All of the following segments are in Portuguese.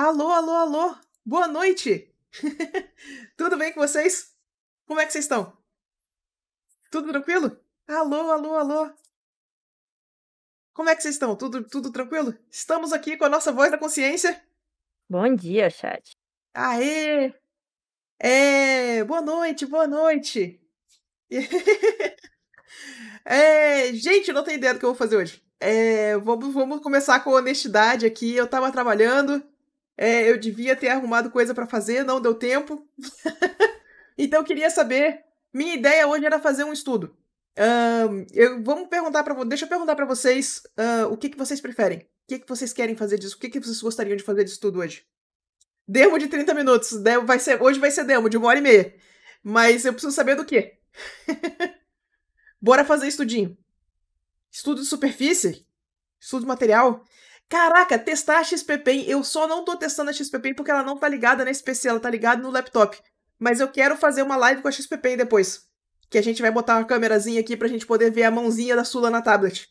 Alô, alô, alô! Boa noite! Tudo bem com vocês? Como é que vocês estão? Tudo tranquilo? Alô, alô, alô! Como é que vocês estão? Tudo, tudo tranquilo? Estamos aqui com a nossa voz da consciência. Bom dia, chat. Aê! É, boa noite, boa noite! é, gente, não tem ideia do que eu vou fazer hoje. É, vamos, vamos começar com honestidade aqui. Eu tava trabalhando, é, eu devia ter arrumado coisa para fazer, não deu tempo. então, queria saber. Minha ideia hoje era fazer um estudo. Uh, eu, vamos perguntar para deixa eu perguntar para vocês uh, o que, que vocês preferem, o que, que vocês querem fazer disso, o que, que vocês gostariam de fazer disso tudo hoje. Demo de 30 minutos, vai ser, hoje vai ser demo de uma hora e meia, mas eu preciso saber do que. Bora fazer estudinho. Estudo de superfície, estudo de material. Caraca, testar a XPP, eu só não tô testando a XPP porque ela não tá ligada na SPC, ela tá ligada no laptop. Mas eu quero fazer uma live com a XPP depois. Que a gente vai botar uma câmerazinha aqui pra gente poder ver a mãozinha da Sula na tablet.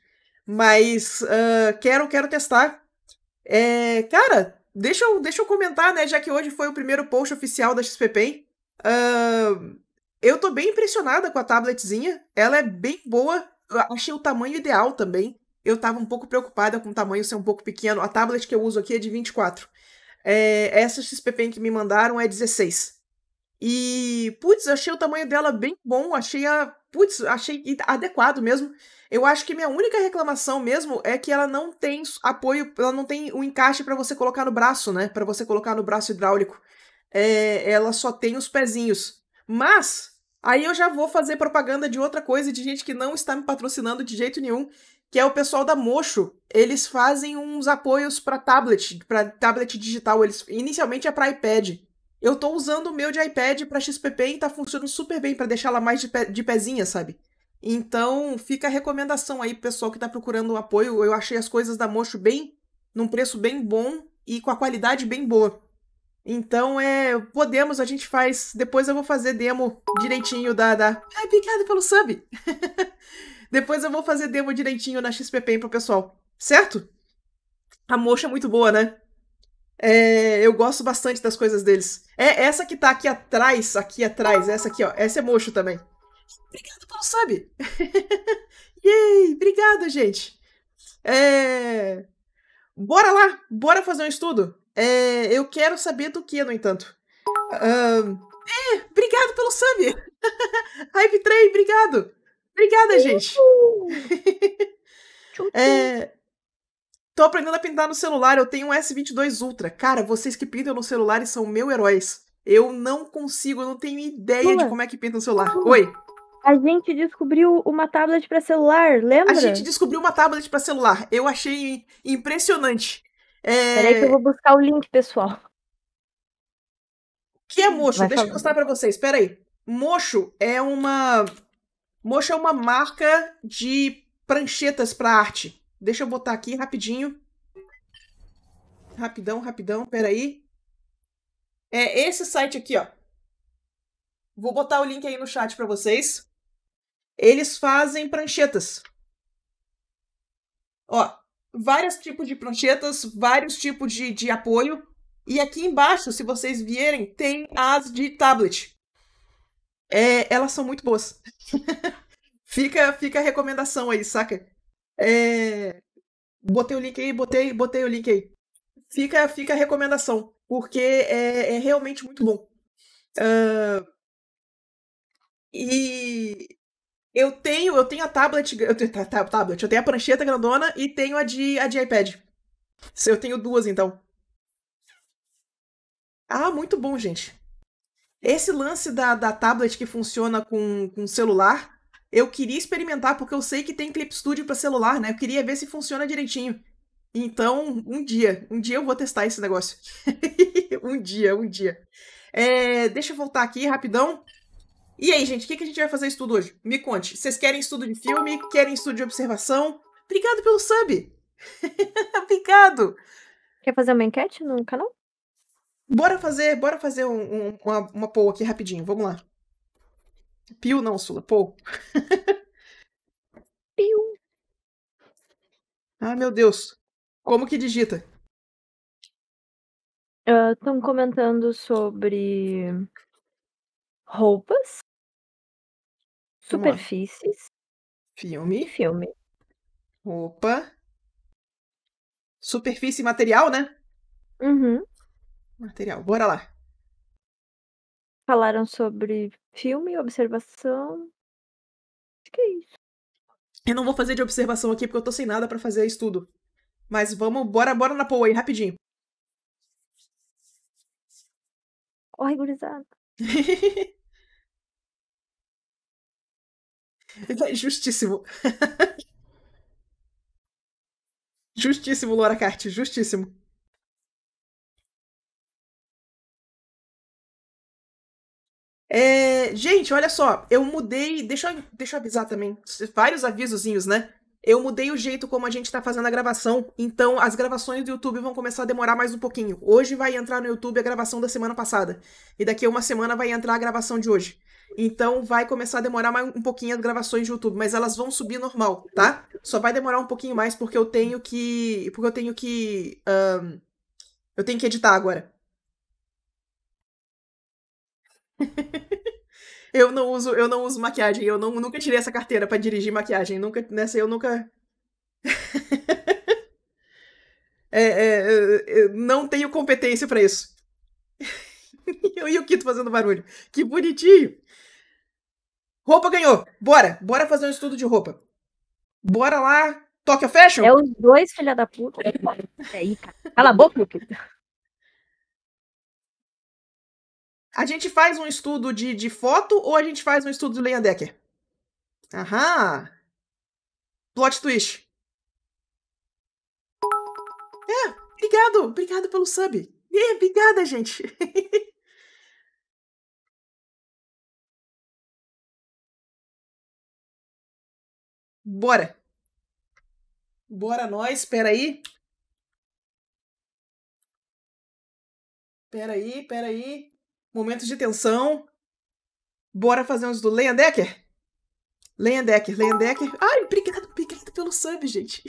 Mas uh, quero, quero testar. É, cara, deixa eu, deixa eu comentar, né? Já que hoje foi o primeiro post oficial da XPP. Uh, ah, eu tô bem impressionada com a tabletzinha. Ela é bem boa. Eu achei o tamanho ideal também eu estava um pouco preocupada com o tamanho ser um pouco pequeno. A tablet que eu uso aqui é de 24. É, essa XPPen que me mandaram é 16. E, putz, achei o tamanho dela bem bom, achei a. Putz, achei adequado mesmo. Eu acho que minha única reclamação mesmo é que ela não tem apoio, ela não tem o um encaixe para você colocar no braço, né? Para você colocar no braço hidráulico. É, ela só tem os pezinhos. Mas, aí eu já vou fazer propaganda de outra coisa, de gente que não está me patrocinando de jeito nenhum, que é o pessoal da Mocho. Eles fazem uns apoios para tablet, para tablet digital. Eles inicialmente é para iPad. Eu tô usando o meu de iPad para XPP e tá funcionando super bem para deixar ela mais de, pe, de pezinha, sabe? Então, fica a recomendação aí pro pessoal que tá procurando o apoio. Eu achei as coisas da Mocho bem num preço bem bom e com a qualidade bem boa. Então, é, podemos, a gente faz, depois eu vou fazer demo direitinho da da. Ai, obrigada pelo sub. Depois eu vou fazer demo direitinho na XPP pro pessoal, certo? A mocha é muito boa, né? É, eu gosto bastante das coisas deles. É essa que tá aqui atrás, aqui atrás, essa aqui, ó. Essa é mocho também. Obrigado pelo sub! Yay! Obrigado, gente! É... Bora lá! Bora fazer um estudo! É... Eu quero saber do que, no entanto. Um... É! Obrigado pelo sub! Hype Train, obrigado! Obrigada, gente. É, tô aprendendo a pintar no celular. Eu tenho um S22 Ultra. Cara, vocês que pintam no celular são meu heróis. Eu não consigo, eu não tenho ideia Pula. de como é que pinta no celular. Pula. Oi. A gente descobriu uma tablet para celular, lembra? A gente descobriu uma tablet para celular. Eu achei impressionante. É... Peraí que eu vou buscar o link, pessoal. O que é mocho? Vai Deixa falar. eu mostrar para vocês. Peraí. Mocho é uma Mocha é uma marca de pranchetas para arte. Deixa eu botar aqui rapidinho. Rapidão, rapidão, peraí. É esse site aqui, ó. Vou botar o link aí no chat para vocês. Eles fazem pranchetas. Ó, vários tipos de pranchetas, vários tipos de, de apoio. E aqui embaixo, se vocês vierem, tem as de tablet é, elas são muito boas. fica, fica a recomendação aí, saca? É, botei o link aí, botei, botei o link aí. Fica, fica a recomendação, porque é, é realmente muito bom. Uh, e eu tenho, eu tenho a tablet, eu tenho, tá, tablet, eu tenho a prancheta grandona e tenho a de, a de iPad. Eu tenho duas, então. Ah, muito bom, gente. Esse lance da, da tablet que funciona com, com celular, eu queria experimentar, porque eu sei que tem Clip Studio para celular, né? Eu queria ver se funciona direitinho. Então, um dia, um dia eu vou testar esse negócio. um dia, um dia. É, deixa eu voltar aqui rapidão. E aí, gente, o que, que a gente vai fazer estudo hoje? Me conte. Vocês querem estudo de filme? Querem estudo de observação? Obrigado pelo sub! Obrigado! Quer fazer uma enquete no canal? Bora fazer, bora fazer um, um, uma, uma poll aqui rapidinho, vamos lá. Pio não, Sula, poll. Piu. Ah, meu Deus. Como que digita? Estão ah, uh, comentando sobre roupas, superfícies, filme, filme, roupa, superfície material, né? Uhum material. Bora lá. Falaram sobre filme, observação. Acho que é isso. Eu não vou fazer de observação aqui porque eu tô sem nada para fazer estudo. Mas vamos, bora, bora na POA aí, rapidinho. Corre, gurizada. justíssimo. justíssimo, Laura Cart, justíssimo. É, gente, olha só, eu mudei. Deixa, eu, deixa eu avisar também. Vários avisozinhos, né? Eu mudei o jeito como a gente tá fazendo a gravação, então as gravações do YouTube vão começar a demorar mais um pouquinho. Hoje vai entrar no YouTube a gravação da semana passada, e daqui a uma semana vai entrar a gravação de hoje. Então vai começar a demorar mais um pouquinho as gravações do YouTube, mas elas vão subir normal, tá? Só vai demorar um pouquinho mais porque eu tenho que, porque eu tenho que, um, eu tenho que editar agora. eu não uso, eu não uso maquiagem, eu não, nunca tirei essa carteira para dirigir maquiagem, nunca nessa eu nunca é, é, é, é, não tenho competência para isso. eu e o Kito fazendo barulho. Que bonitinho. Roupa ganhou. Bora, bora fazer um estudo de roupa. Bora lá, Tokyo Fashion. É os dois filha da puta. É aí, cara. Cala a boca, Kito. A gente faz um estudo de, de foto ou a gente faz um estudo de Leia Decker? Aham! Plot twist. É, obrigado, obrigado pelo sub. É, obrigada, gente. Bora. Bora nós, espera aí. Espera aí, espera aí momentos de tensão. Bora fazer uns do Leia Decker? Leia Ai, obrigado, obrigado pelo sub, gente.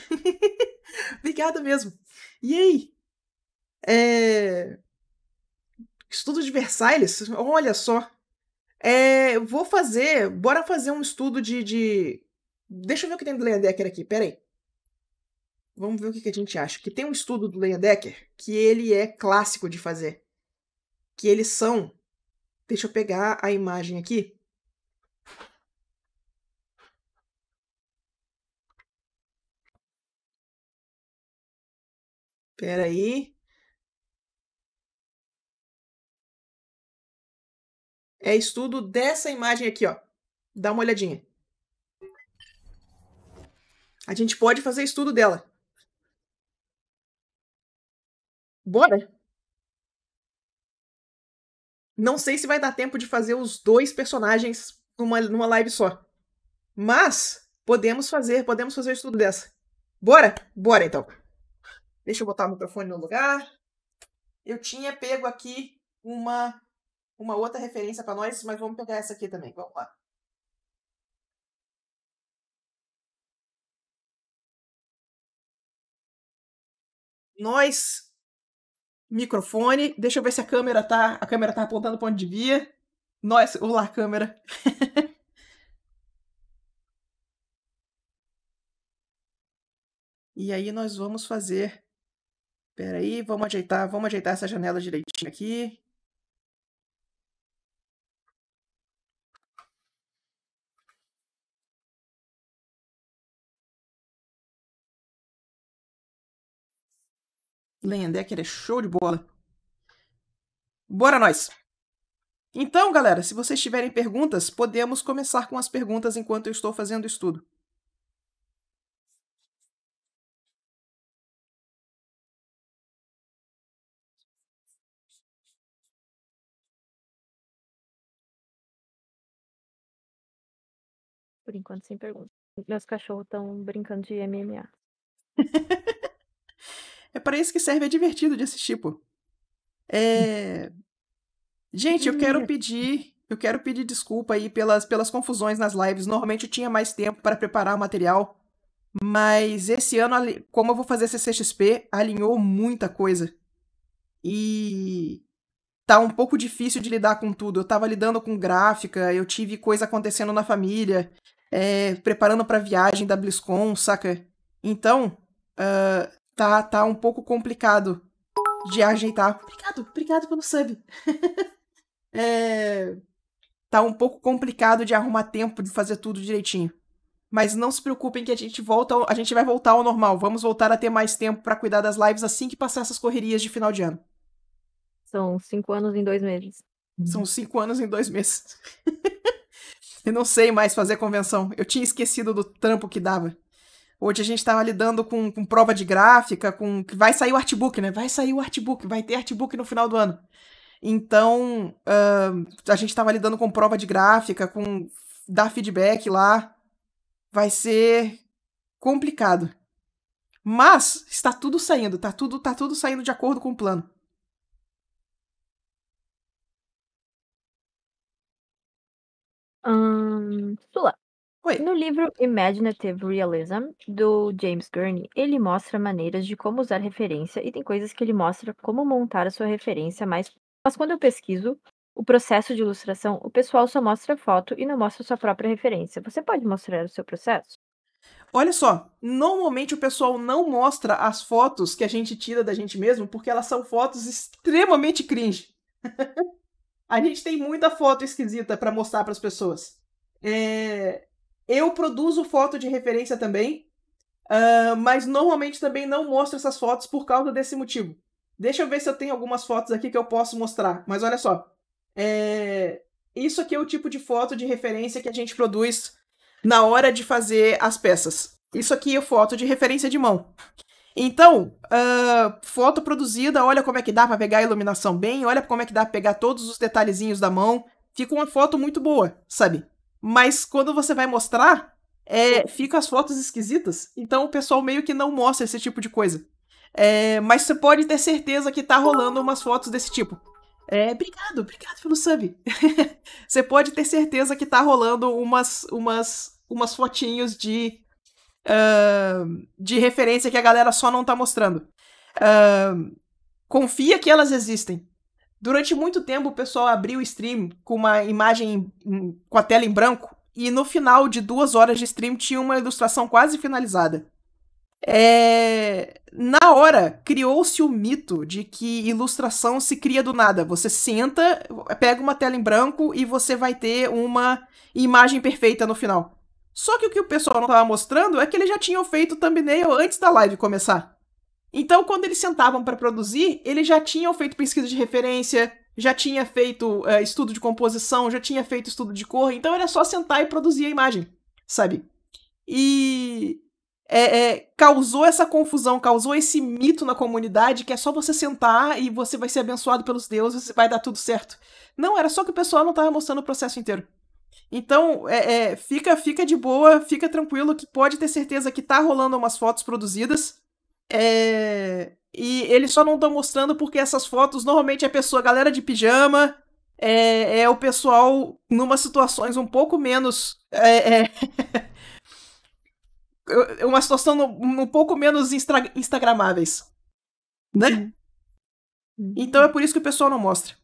obrigado mesmo. E aí? É... Estudo de Versailles? Olha só. É, vou fazer. Bora fazer um estudo de, de... Deixa eu ver o que tem do Leia aqui, peraí. Vamos ver o que, que a gente acha. Que tem um estudo do Leia que ele é clássico de fazer que eles são. Deixa eu pegar a imagem aqui. Espera aí. É estudo dessa imagem aqui, ó. Dá uma olhadinha. A gente pode fazer estudo dela. Bora! Não sei se vai dar tempo de fazer os dois personagens numa, numa live só. Mas podemos fazer, podemos fazer o estudo dessa. Bora? Bora então. Deixa eu botar o microfone no lugar. Eu tinha pego aqui uma uma outra referência para nós, mas vamos pegar essa aqui também. Vamos lá. Nós microfone. Deixa eu ver se a câmera tá. A câmera tá apontando para onde devia. Nós, olá, câmera. e aí nós vamos fazer. Peraí, vamos ajeitar, vamos ajeitar essa janela direitinho aqui. Land Decker é show de bola. Bora nós! Então, galera, se vocês tiverem perguntas, podemos começar com as perguntas enquanto eu estou fazendo o estudo. Por enquanto, sem perguntas. Meus cachorros estão brincando de MMA. É para isso que serve, é divertido de assistir, pô. É... Gente, eu quero pedir, eu quero pedir desculpa aí pelas, pelas confusões nas lives. Normalmente eu tinha mais tempo para preparar o material, mas esse ano, como eu vou fazer CCXP, alinhou muita coisa. E tá um pouco difícil de lidar com tudo. Eu tava lidando com gráfica, eu tive coisa acontecendo na família, é, preparando pra viagem da BlizzCon, saca? Então, uh, tá, tá um pouco complicado de ajeitar. Obrigado, obrigado pelo sub. é, tá um pouco complicado de arrumar tempo de fazer tudo direitinho. Mas não se preocupem que a gente volta, a gente vai voltar ao normal. Vamos voltar a ter mais tempo para cuidar das lives assim que passar essas correrias de final de ano. São cinco anos em dois meses. São cinco anos em dois meses. eu não sei mais fazer convenção. Eu tinha esquecido do trampo que dava. Hoje a gente estava lidando com, com prova de gráfica, com. Vai sair o artbook, né? Vai sair o artbook, vai ter artbook no final do ano. Então, uh, a gente estava lidando com prova de gráfica, com dar feedback lá. Vai ser complicado. Mas está tudo saindo, tá tudo, tá tudo saindo de acordo com o plano. Hum, Sula. No livro Imaginative Realism, do James Gurney, ele mostra maneiras de como usar referência e tem coisas que ele mostra como montar a sua referência, mas, mas quando eu pesquiso o processo de ilustração, o pessoal só mostra foto e não mostra sua própria referência. Você pode mostrar o seu processo? Olha só, normalmente o pessoal não mostra as fotos que a gente tira da gente mesmo porque elas são fotos extremamente cringe. a gente tem muita foto esquisita para mostrar para as pessoas. É... Eu produzo foto de referência também, uh, mas normalmente também não mostro essas fotos por causa desse motivo. Deixa eu ver se eu tenho algumas fotos aqui que eu posso mostrar. Mas olha só. É... Isso aqui é o tipo de foto de referência que a gente produz na hora de fazer as peças. Isso aqui é foto de referência de mão. Então, uh, foto produzida, olha como é que dá para pegar a iluminação bem, olha como é que dá para pegar todos os detalhezinhos da mão. Fica uma foto muito boa, sabe? mas quando você vai mostrar, é, fica as fotos esquisitas. Então o pessoal meio que não mostra esse tipo de coisa. É, mas você pode ter certeza que tá rolando umas fotos desse tipo. É, obrigado, obrigado pelo sub. você pode ter certeza que tá rolando umas, umas, umas fotinhos de, uh, de referência que a galera só não tá mostrando. Uh, confia que elas existem. Durante muito tempo, o pessoal abriu o stream com uma imagem em, com a tela em branco, e no final de duas horas de stream tinha uma ilustração quase finalizada. É... Na hora, criou-se o mito de que ilustração se cria do nada. Você senta, pega uma tela em branco e você vai ter uma imagem perfeita no final. Só que o que o pessoal não estava mostrando é que eles já tinham feito o thumbnail antes da live começar. Então, quando eles sentavam para produzir, eles já tinham feito pesquisa de referência, já tinha feito eh, estudo de composição, já tinha feito estudo de cor, então era só sentar e produzir a imagem, sabe? E é, é, causou essa confusão, causou esse mito na comunidade que é só você sentar e você vai ser abençoado pelos deuses e vai dar tudo certo. Não, era só que o pessoal não estava mostrando o processo inteiro. Então, é, é, fica, fica de boa, fica tranquilo que pode ter certeza que tá rolando umas fotos produzidas é... E eles só não estão mostrando porque essas fotos normalmente é pessoa, galera de pijama, é, é o pessoal numa situações um pouco menos. É, é... uma situação um pouco menos instra... instagramáveis. Né? Então é uhum. por isso que o pessoal não mostra.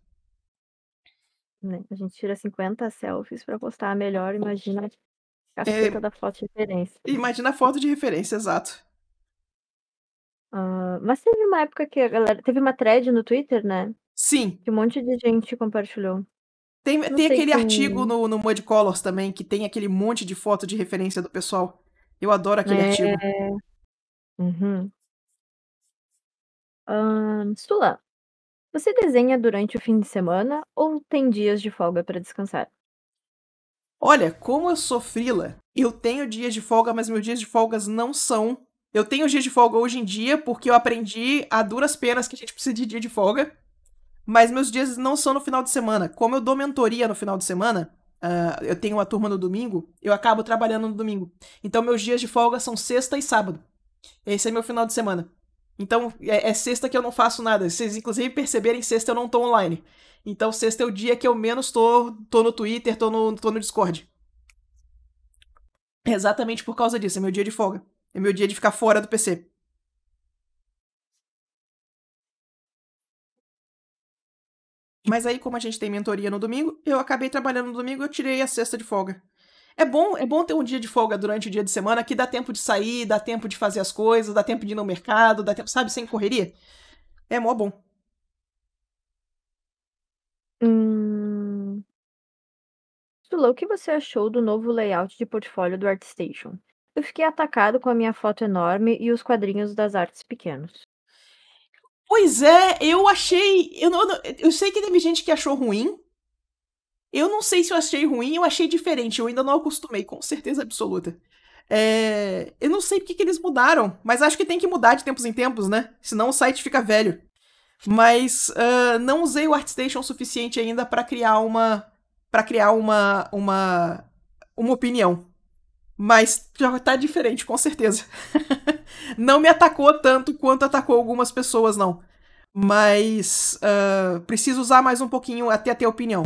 Né, a gente tira 50 selfies para postar a melhor, imagina a é, foto de referência. Imagina a foto de referência, exato. Uh, mas teve uma época que a galera. Teve uma thread no Twitter, né? Sim. Que um monte de gente compartilhou. Tem, tem aquele quem... artigo no, no Mud Colors também, que tem aquele monte de foto de referência do pessoal. Eu adoro aquele é... artigo. Uhum. Um, Sula, você desenha durante o fim de semana ou tem dias de folga para descansar? Olha, como eu sou frila, eu tenho dias de folga, mas meus dias de folgas não são eu tenho dia de folga hoje em dia porque eu aprendi a duras penas que a gente precisa de dia de folga. Mas meus dias não são no final de semana. Como eu dou mentoria no final de semana, uh, eu tenho uma turma no domingo, eu acabo trabalhando no domingo. Então meus dias de folga são sexta e sábado. Esse é meu final de semana. Então é, é sexta que eu não faço nada. Vocês inclusive perceberem, sexta eu não tô online. Então sexta é o dia que eu menos tô, tô no Twitter, tô no, tô no Discord. Exatamente por causa disso, é meu dia de folga. É meu dia de ficar fora do PC. Mas aí, como a gente tem mentoria no domingo, eu acabei trabalhando no domingo, eu tirei a sexta de folga. É bom, é bom ter um dia de folga durante o dia de semana que dá tempo de sair, dá tempo de fazer as coisas, dá tempo de ir no mercado, dá tempo, sabe, sem correria. É mó bom. Hum... Sulou, o que você achou do novo layout de portfólio do ArtStation? Eu fiquei atacado com a minha foto enorme e os quadrinhos das artes pequenos. Pois é, eu achei. Eu, não, eu sei que teve gente que achou ruim. Eu não sei se eu achei ruim, eu achei diferente. Eu ainda não acostumei, com certeza absoluta. É, eu não sei porque que eles mudaram, mas acho que tem que mudar de tempos em tempos, né? Senão o site fica velho. Mas uh, não usei o ArtStation o suficiente ainda para criar uma para criar uma, uma uma opinião. Mas já tá diferente, com certeza. não me atacou tanto quanto atacou algumas pessoas, não. Mas uh, preciso usar mais um pouquinho até ter opinião.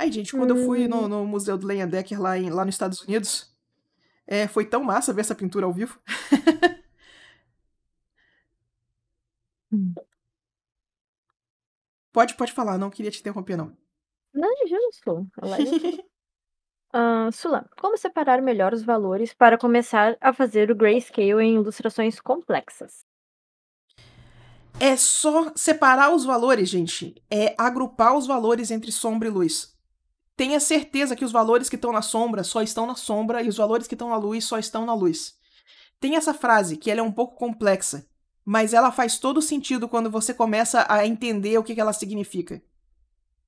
Ai, gente, quando eu fui no, hum. no, Museu do Lenha Decker lá, em, lá nos Estados Unidos, é, foi tão massa ver essa pintura ao vivo. Hum. Pode, pode falar, não queria te interromper, não. Não, de justo. Uh, Sula, como separar melhor os valores para começar a fazer o grayscale em ilustrações complexas? É só separar os valores, gente. É agrupar os valores entre sombra e luz tenha certeza que os valores que estão na sombra só estão na sombra e os valores que estão na luz só estão na luz. Tem essa frase que ela é um pouco complexa, mas ela faz todo sentido quando você começa a entender o que ela significa.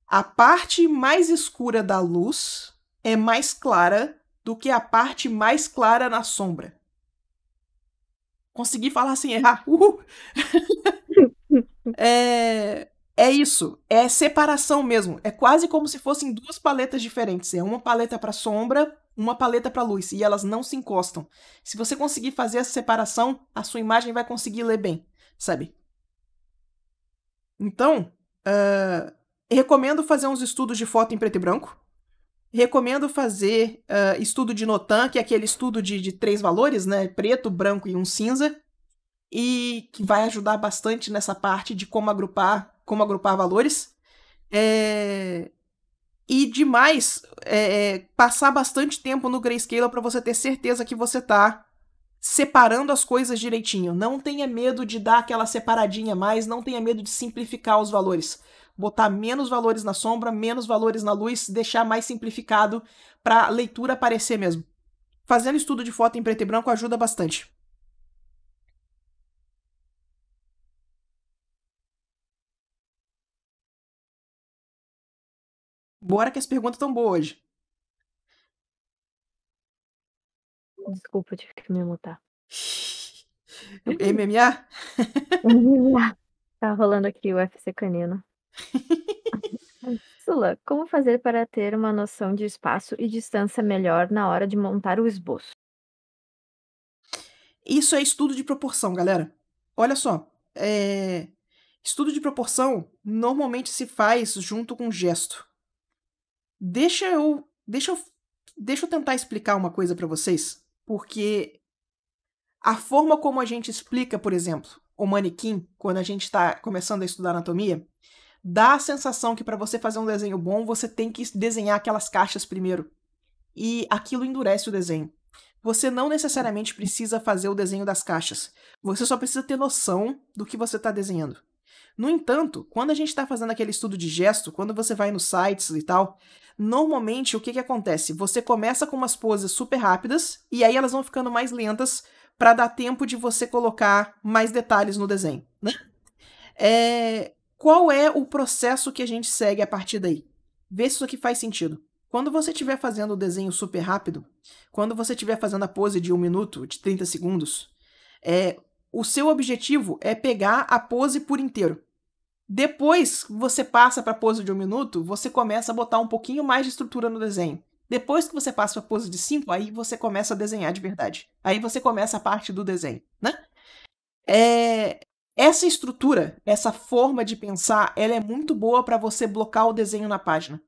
A parte mais escura da luz é mais clara do que a parte mais clara na sombra. Consegui falar sem errar. Uhul. é... É isso, é separação mesmo. É quase como se fossem duas paletas diferentes. É uma paleta para sombra, uma paleta para luz, e elas não se encostam. Se você conseguir fazer essa separação, a sua imagem vai conseguir ler bem, sabe? Então, uh, recomendo fazer uns estudos de foto em preto e branco. Recomendo fazer uh, estudo de Notan, que é aquele estudo de, de três valores, né? Preto, branco e um cinza. E que vai ajudar bastante nessa parte de como agrupar como agrupar valores. É... E demais, é, passar bastante tempo no Grayscale para você ter certeza que você tá separando as coisas direitinho. Não tenha medo de dar aquela separadinha mais, não tenha medo de simplificar os valores. Botar menos valores na sombra, menos valores na luz, deixar mais simplificado para a leitura aparecer mesmo. Fazendo estudo de foto em preto e branco ajuda bastante. Bora que as perguntas estão boas hoje. Desculpa, tive que me mutar. É MMA? MMA. Tá rolando aqui o UFC canino. Sula, como fazer para ter uma noção de espaço e distância melhor na hora de montar o esboço? Isso é estudo de proporção, galera. Olha só, é... estudo de proporção normalmente se faz junto com gesto. Deixa eu, deixa eu, deixa eu tentar explicar uma coisa para vocês, porque a forma como a gente explica, por exemplo, o manequim quando a gente está começando a estudar anatomia, dá a sensação que para você fazer um desenho bom, você tem que desenhar aquelas caixas primeiro. E aquilo endurece o desenho. Você não necessariamente precisa fazer o desenho das caixas. Você só precisa ter noção do que você está desenhando. No entanto, quando a gente está fazendo aquele estudo de gesto, quando você vai nos sites e tal, normalmente o que, que acontece? Você começa com umas poses super rápidas e aí elas vão ficando mais lentas para dar tempo de você colocar mais detalhes no desenho, né? É, qual é o processo que a gente segue a partir daí? Vê se isso aqui faz sentido. Quando você estiver fazendo o desenho super rápido, quando você estiver fazendo a pose de um minuto, de 30 segundos, é, o seu objetivo é pegar a pose por inteiro. Depois que você passa para a pose de um minuto, você começa a botar um pouquinho mais de estrutura no desenho. Depois que você passa para a pose de cinco, aí você começa a desenhar de verdade. Aí você começa a parte do desenho, né? É... Essa estrutura, essa forma de pensar, ela é muito boa para você blocar o desenho na página.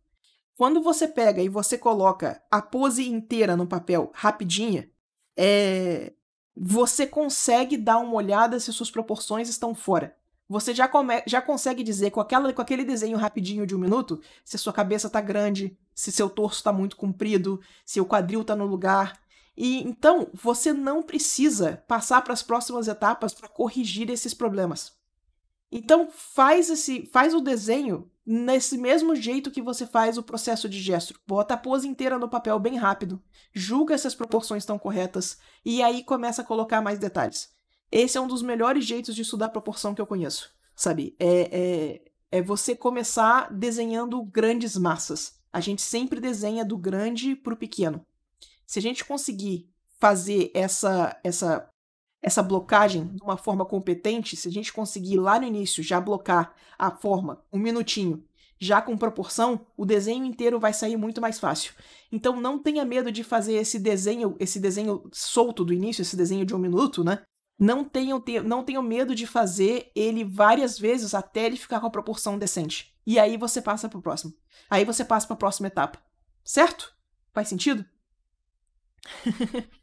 Quando você pega e você coloca a pose inteira no papel rapidinha, é você consegue dar uma olhada se suas proporções estão fora. Você já, come, já consegue dizer com, aquela, com aquele desenho rapidinho de um minuto se a sua cabeça está grande, se seu torso está muito comprido, se o quadril está no lugar. E então você não precisa passar para as próximas etapas para corrigir esses problemas. Então faz esse, faz o desenho nesse mesmo jeito que você faz o processo de gesto. Bota a pose inteira no papel bem rápido, julga se as proporções estão corretas e aí começa a colocar mais detalhes. Esse é um dos melhores jeitos de estudar proporção que eu conheço, sabe? É, é, é você começar desenhando grandes massas. A gente sempre desenha do grande para o pequeno. Se a gente conseguir fazer essa, essa essa blocagem de uma forma competente, se a gente conseguir lá no início já blocar a forma um minutinho, já com proporção, o desenho inteiro vai sair muito mais fácil. Então não tenha medo de fazer esse desenho, esse desenho solto do início, esse desenho de um minuto, né? Não tenham, não tenham medo de fazer ele várias vezes até ele ficar com a proporção decente. E aí você passa para o próximo. Aí você passa para a próxima etapa. Certo? Faz sentido?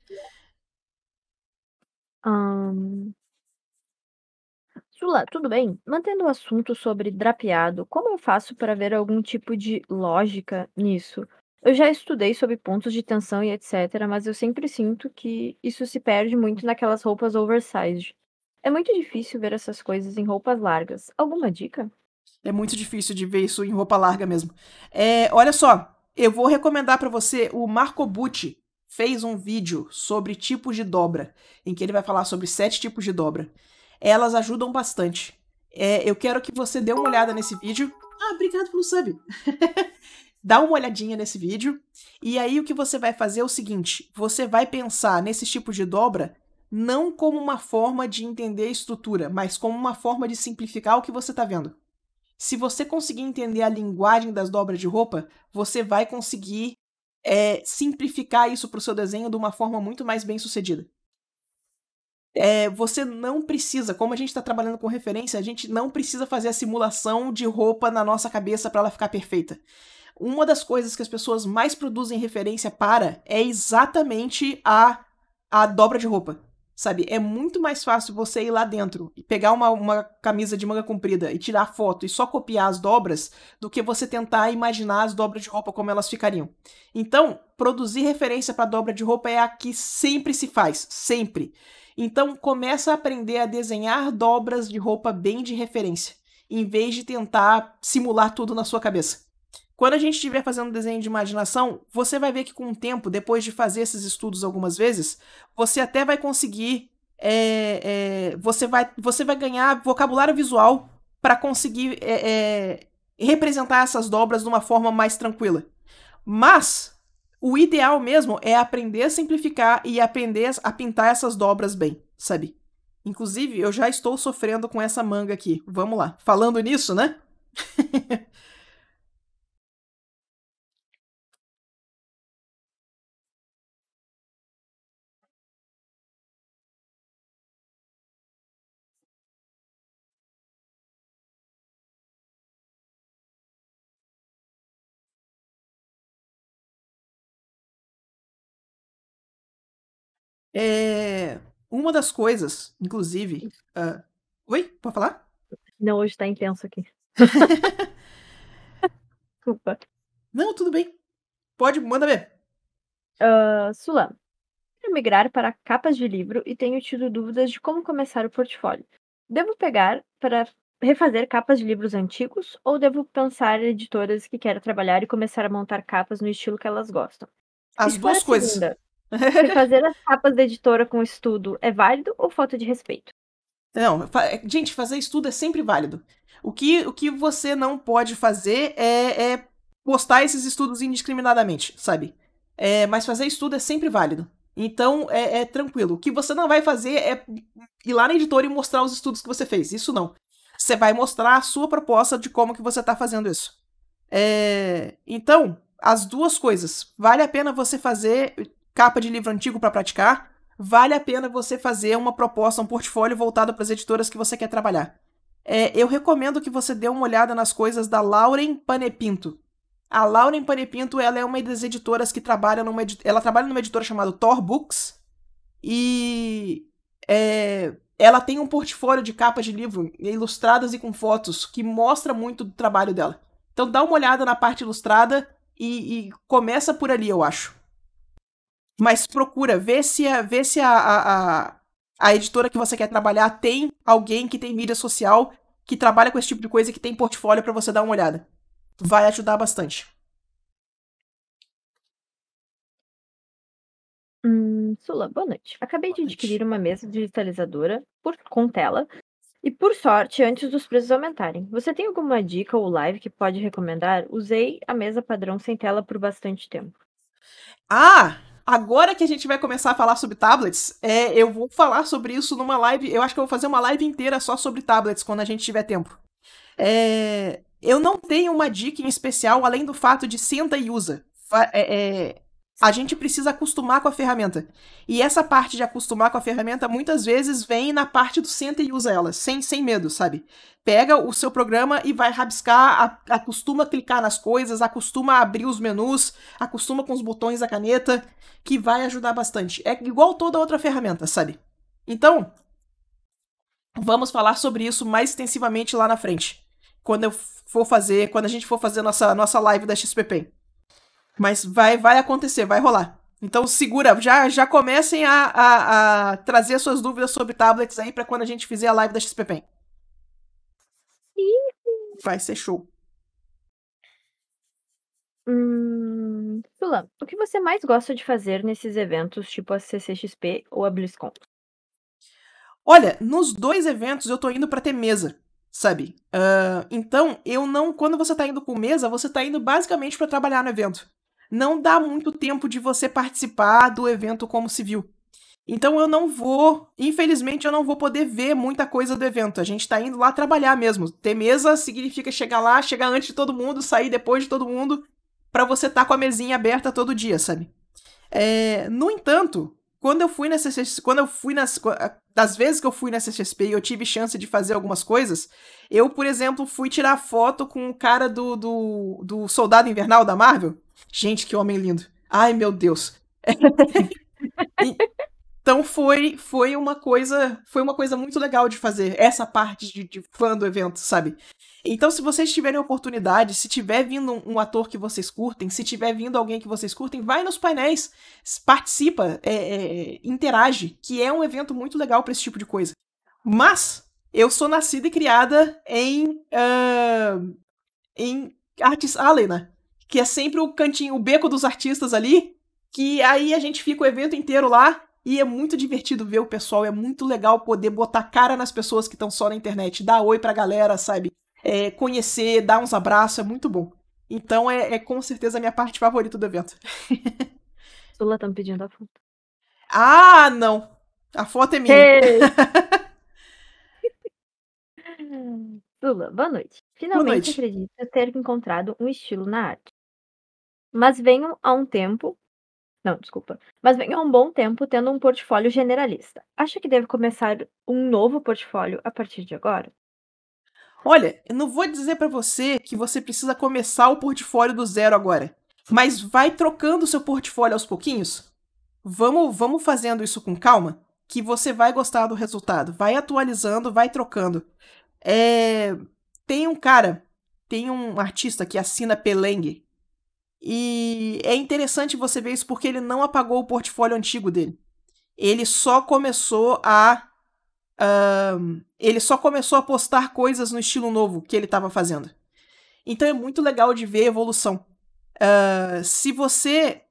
Sula, tudo bem? Mantendo o assunto sobre drapeado, como eu faço para ver algum tipo de lógica nisso? Eu já estudei sobre pontos de tensão e etc, mas eu sempre sinto que isso se perde muito naquelas roupas oversized. É muito difícil ver essas coisas em roupas largas. Alguma dica? É muito difícil de ver isso em roupa larga mesmo. É, olha só, eu vou recomendar para você o Marco Butti, fez um vídeo sobre tipos de dobra, em que ele vai falar sobre sete tipos de dobra. Elas ajudam bastante. É, eu quero que você dê uma olhada nesse vídeo. Ah, obrigado pelo sub! Dá uma olhadinha nesse vídeo. E aí o que você vai fazer é o seguinte: você vai pensar nesses tipos de dobra não como uma forma de entender a estrutura, mas como uma forma de simplificar o que você está vendo. Se você conseguir entender a linguagem das dobras de roupa, você vai conseguir é, simplificar isso para o seu desenho de uma forma muito mais bem sucedida. É, você não precisa, como a gente está trabalhando com referência, a gente não precisa fazer a simulação de roupa na nossa cabeça para ela ficar perfeita. Uma das coisas que as pessoas mais produzem referência para é exatamente a, a dobra de roupa. Sabe, é muito mais fácil você ir lá dentro e pegar uma, uma camisa de manga comprida e tirar foto e só copiar as dobras do que você tentar imaginar as dobras de roupa como elas ficariam. Então, produzir referência para dobra de roupa é a que sempre se faz, sempre. Então, começa a aprender a desenhar dobras de roupa bem de referência, em vez de tentar simular tudo na sua cabeça. Quando a gente estiver fazendo desenho de imaginação, você vai ver que com o tempo, depois de fazer esses estudos algumas vezes, você até vai conseguir. É, é, você, vai, você vai ganhar vocabulário visual para conseguir é, é, representar essas dobras de uma forma mais tranquila. Mas o ideal mesmo é aprender a simplificar e aprender a pintar essas dobras bem, sabe? Inclusive, eu já estou sofrendo com essa manga aqui. Vamos lá. Falando nisso, né? É, uma das coisas, inclusive. Uh... Oi? Pode falar? Não, hoje tá intenso aqui. Desculpa. Não, tudo bem. Pode, manda ver. Uh, Sulano. Quero migrar para capas de livro e tenho tido dúvidas de como começar o portfólio. Devo pegar para refazer capas de livros antigos ou devo pensar em editoras que querem trabalhar e começar a montar capas no estilo que elas gostam? As duas coisas. Segunda, se fazer as capas da editora com estudo é válido ou falta de respeito? Não, é, gente, fazer estudo é sempre válido. O que, o que você não pode fazer é, é postar esses estudos indiscriminadamente, sabe? É, mas fazer estudo é sempre válido. Então é, é, tranquilo. O que você não vai fazer é ir lá na editora e mostrar os estudos que você fez. Isso não. Você vai mostrar a sua proposta de como que você está fazendo isso. É... Então, as duas coisas. Vale a pena você fazer capa de livro antigo para praticar, vale a pena você fazer uma proposta, um portfólio voltado para as editoras que você quer trabalhar. É, eu recomendo que você dê uma olhada nas coisas da Lauren Panepinto. A Lauren Panepinto ela é uma das editoras que trabalha numa ela trabalha numa editora chamada Thor Books e é, ela tem um portfólio de capas de livro ilustradas e com fotos que mostra muito do trabalho dela. Então dá uma olhada na parte ilustrada e, e começa por ali, eu acho. Mas procura, vê se, a, vê se a, a, a editora que você quer trabalhar tem alguém que tem mídia social, que trabalha com esse tipo de coisa, que tem portfólio para você dar uma olhada. Vai ajudar bastante. Hum, Sula, boa noite. Acabei boa de noite. adquirir uma mesa digitalizadora por, com tela e, por sorte, antes dos preços aumentarem. Você tem alguma dica ou live que pode recomendar? Usei a mesa padrão sem tela por bastante tempo. Ah, Agora que a gente vai começar a falar sobre tablets, é, eu vou falar sobre isso numa live. Eu acho que eu vou fazer uma live inteira só sobre tablets quando a gente tiver tempo. É, eu não tenho uma dica em especial além do fato de senta e usa. É, é a gente precisa acostumar com a ferramenta. E essa parte de acostumar com a ferramenta muitas vezes vem na parte do senta e usa ela, sem, sem medo, sabe? Pega o seu programa e vai rabiscar, a, acostuma clicar nas coisas, acostuma abrir os menus, acostuma com os botões da caneta, que vai ajudar bastante. É igual toda outra ferramenta, sabe? Então, vamos falar sobre isso mais extensivamente lá na frente. Quando eu for fazer, quando a gente for fazer nossa, nossa live da XPP. Mas vai, vai acontecer, vai rolar. Então segura, já, já comecem a, a, a trazer suas dúvidas sobre tablets aí para quando a gente fizer a live da Pen. Vai ser show. Hum, o que você mais gosta de fazer nesses eventos, tipo a CCXP ou a BlizzCon? Olha, nos dois eventos eu tô indo para ter mesa, sabe? Uh, então, eu não. Quando você tá indo com mesa, você tá indo basicamente para trabalhar no evento não dá muito tempo de você participar do evento como civil. Então eu não vou, infelizmente eu não vou poder ver muita coisa do evento. A gente tá indo lá trabalhar mesmo. Ter mesa significa chegar lá, chegar antes de todo mundo, sair depois de todo mundo, para você estar tá com a mesinha aberta todo dia, sabe? É, no entanto, quando eu fui na quando eu fui nas das vezes que eu fui na CCXP e eu tive chance de fazer algumas coisas, eu, por exemplo, fui tirar foto com o cara do, do, do Soldado Invernal da Marvel. Gente, que homem lindo. Ai, meu Deus. então foi foi uma coisa foi uma coisa muito legal de fazer essa parte de, de fã do evento, sabe? Então, se vocês tiverem oportunidade, se tiver vindo um, ator que vocês curtem, se tiver vindo alguém que vocês curtem, vai nos painéis, participa, é, é, é, interage, que é um evento muito legal para esse tipo de coisa. Mas eu sou nascida e criada em uh, em Artes Alley, ah, né? que é sempre o cantinho, o beco dos artistas ali, que aí a gente fica o evento inteiro lá e é muito divertido ver o pessoal, é muito legal poder botar cara nas pessoas que estão só na internet, dar oi pra galera, sabe? É, conhecer, dar uns abraços, é muito bom. Então é, é com certeza a minha parte favorita do evento. Sula tá me pedindo a foto. Ah, não! A foto é minha. Hey. Sula, boa noite. Finalmente boa noite. acredito ter encontrado um estilo na arte mas venho há um tempo. Não, desculpa. Mas venho há um bom tempo tendo um portfólio generalista. Acha que deve começar um novo portfólio a partir de agora? Olha, eu não vou dizer para você que você precisa começar o portfólio do zero agora, mas vai trocando o seu portfólio aos pouquinhos. Vamos, vamos fazendo isso com calma, que você vai gostar do resultado. Vai atualizando, vai trocando. É... Tem um cara, tem um artista que assina Peleng, e é interessante você ver isso porque ele não apagou o portfólio antigo dele. Ele só começou a. Uh, ele só começou a postar coisas no estilo novo que ele estava fazendo. Então é muito legal de ver a evolução. Uh, se você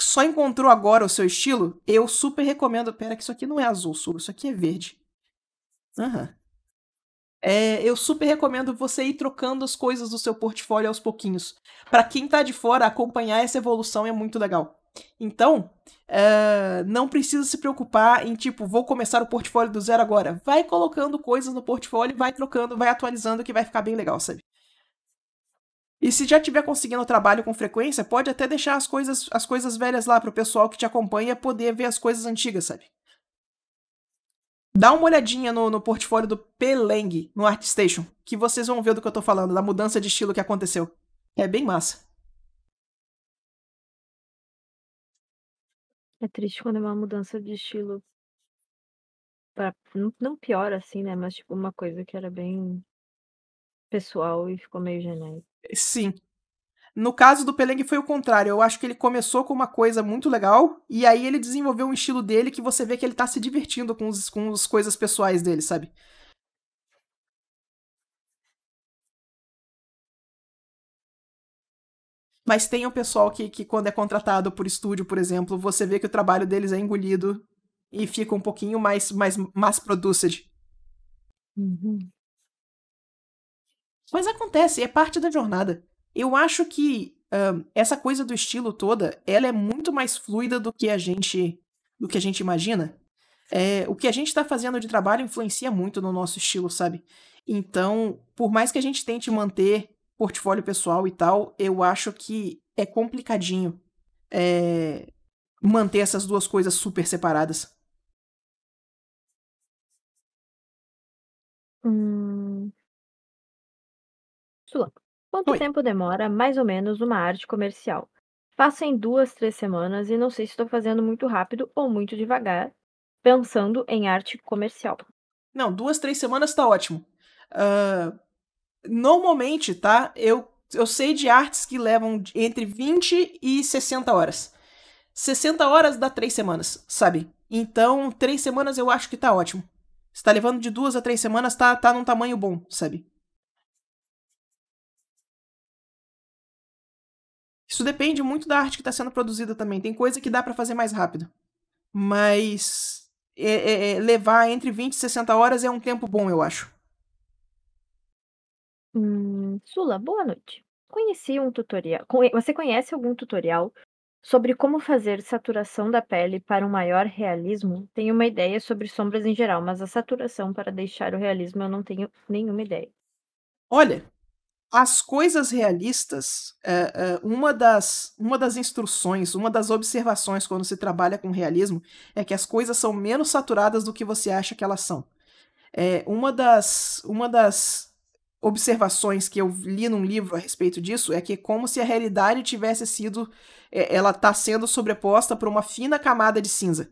só encontrou agora o seu estilo, eu super recomendo. Pera, que isso aqui não é azul, sul isso aqui é verde. Aham. Uhum. É, eu super recomendo você ir trocando as coisas do seu portfólio aos pouquinhos. Para quem tá de fora, acompanhar essa evolução é muito legal. Então, uh, não precisa se preocupar em tipo, vou começar o portfólio do zero agora. Vai colocando coisas no portfólio, vai trocando, vai atualizando, que vai ficar bem legal, sabe? E se já estiver conseguindo trabalho com frequência, pode até deixar as coisas, as coisas velhas lá para o pessoal que te acompanha poder ver as coisas antigas, sabe? Dá uma olhadinha no, no portfólio do Peleng no ArtStation, que vocês vão ver do que eu tô falando, da mudança de estilo que aconteceu. É bem massa. É triste quando é uma mudança de estilo. Pra, não, não pior assim, né? Mas tipo, uma coisa que era bem pessoal e ficou meio genérico. Sim. No caso do Peleng foi o contrário. Eu acho que ele começou com uma coisa muito legal e aí ele desenvolveu um estilo dele que você vê que ele tá se divertindo com, os, com as coisas pessoais dele, sabe? Mas tem o pessoal que, que quando é contratado por estúdio, por exemplo, você vê que o trabalho deles é engolido e fica um pouquinho mais mais mass produced. Uhum. Mas acontece, é parte da jornada. Eu acho que um, essa coisa do estilo toda, ela é muito mais fluida do que a gente do que a gente imagina. É, o que a gente está fazendo de trabalho influencia muito no nosso estilo, sabe? Então, por mais que a gente tente manter portfólio pessoal e tal, eu acho que é complicadinho é, manter essas duas coisas super separadas. Hum. Sua. Quanto Oi. tempo demora, mais ou menos, uma arte comercial? Faço em duas, três semanas e não sei se estou fazendo muito rápido ou muito devagar, pensando em arte comercial. Não, duas, três semanas tá ótimo. Uh, normalmente, tá? Eu, eu sei de artes que levam entre 20 e 60 horas. 60 horas dá três semanas, sabe? Então, três semanas eu acho que tá ótimo. Se tá levando de duas a três semanas, tá, tá num tamanho bom, sabe? Isso depende muito da arte que está sendo produzida também. Tem coisa que dá para fazer mais rápido. Mas é, é, é levar entre 20 e 60 horas é um tempo bom, eu acho. Hum, Sula, boa noite. Conheci um tutorial. Você conhece algum tutorial sobre como fazer saturação da pele para um maior realismo? Tenho uma ideia sobre sombras em geral, mas a saturação para deixar o realismo eu não tenho nenhuma ideia. Olha, as coisas realistas, eh, eh, uma das, uma das instruções, uma das observações quando se trabalha com realismo é que as coisas são menos saturadas do que você acha que elas são. É, uma, das, uma das observações que eu li num livro a respeito disso é que é como se a realidade tivesse sido. É, ela está sendo sobreposta por uma fina camada de cinza.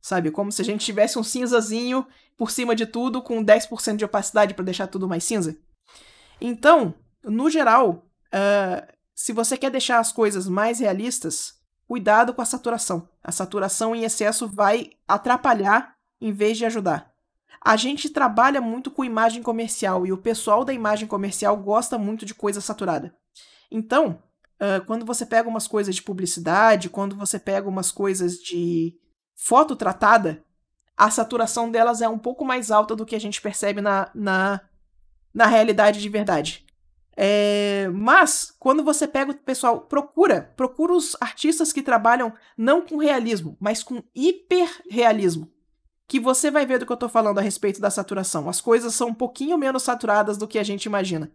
Sabe? Como se a gente tivesse um cinzazinho por cima de tudo com 10% de opacidade para deixar tudo mais cinza. Então, no geral, uh, se você quer deixar as coisas mais realistas, cuidado com a saturação. A saturação em excesso vai atrapalhar em vez de ajudar. A gente trabalha muito com imagem comercial e o pessoal da imagem comercial gosta muito de coisa saturada. Então, uh, quando você pega umas coisas de publicidade, quando você pega umas coisas de foto tratada, a saturação delas é um pouco mais alta do que a gente percebe na, na, na realidade de verdade. É, mas, quando você pega o pessoal, procura, procura os artistas que trabalham não com realismo, mas com hiperrealismo. Que você vai ver do que eu tô falando a respeito da saturação. As coisas são um pouquinho menos saturadas do que a gente imagina.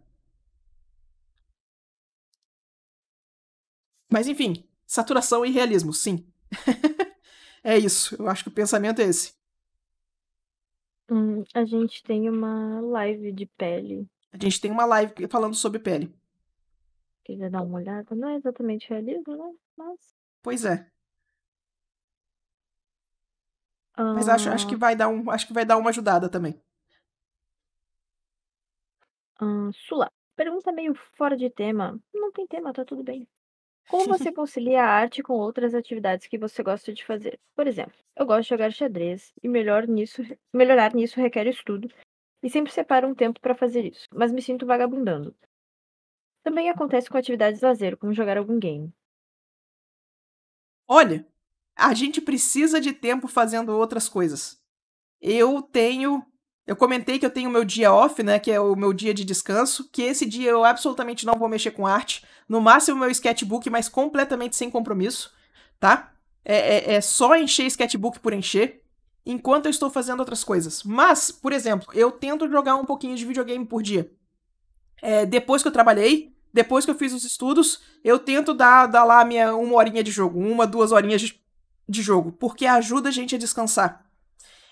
Mas enfim, saturação e realismo, sim. é isso. Eu acho que o pensamento é esse. Hum, a gente tem uma live de pele a gente tem uma live falando sobre pele. Queria dar uma olhada, não é exatamente realismo, né? Mas. Pois é. Ah... Mas acho, acho, que ah. vai dar um, acho que vai dar uma ajudada também. Ah, Sula, pergunta meio fora de tema. Não tem tema, tá tudo bem. Como você concilia a arte com outras atividades que você gosta de fazer? Por exemplo, eu gosto de jogar xadrez e melhor nisso, melhorar nisso requer estudo e sempre separo um tempo para fazer isso, mas me sinto vagabundando. Também acontece com atividades de lazer, como jogar algum game. Olha, a gente precisa de tempo fazendo outras coisas. Eu tenho. Eu comentei que eu tenho meu dia off, né? Que é o meu dia de descanso. Que esse dia eu absolutamente não vou mexer com arte. No máximo, meu sketchbook, mas completamente sem compromisso, tá? É, é, é só encher sketchbook por encher enquanto eu estou fazendo outras coisas. Mas, por exemplo, eu tento jogar um pouquinho de videogame por dia. É, depois que eu trabalhei, depois que eu fiz os estudos, eu tento dar, dar lá minha uma horinha de jogo, uma, duas horinhas de, de jogo, porque ajuda a gente a descansar.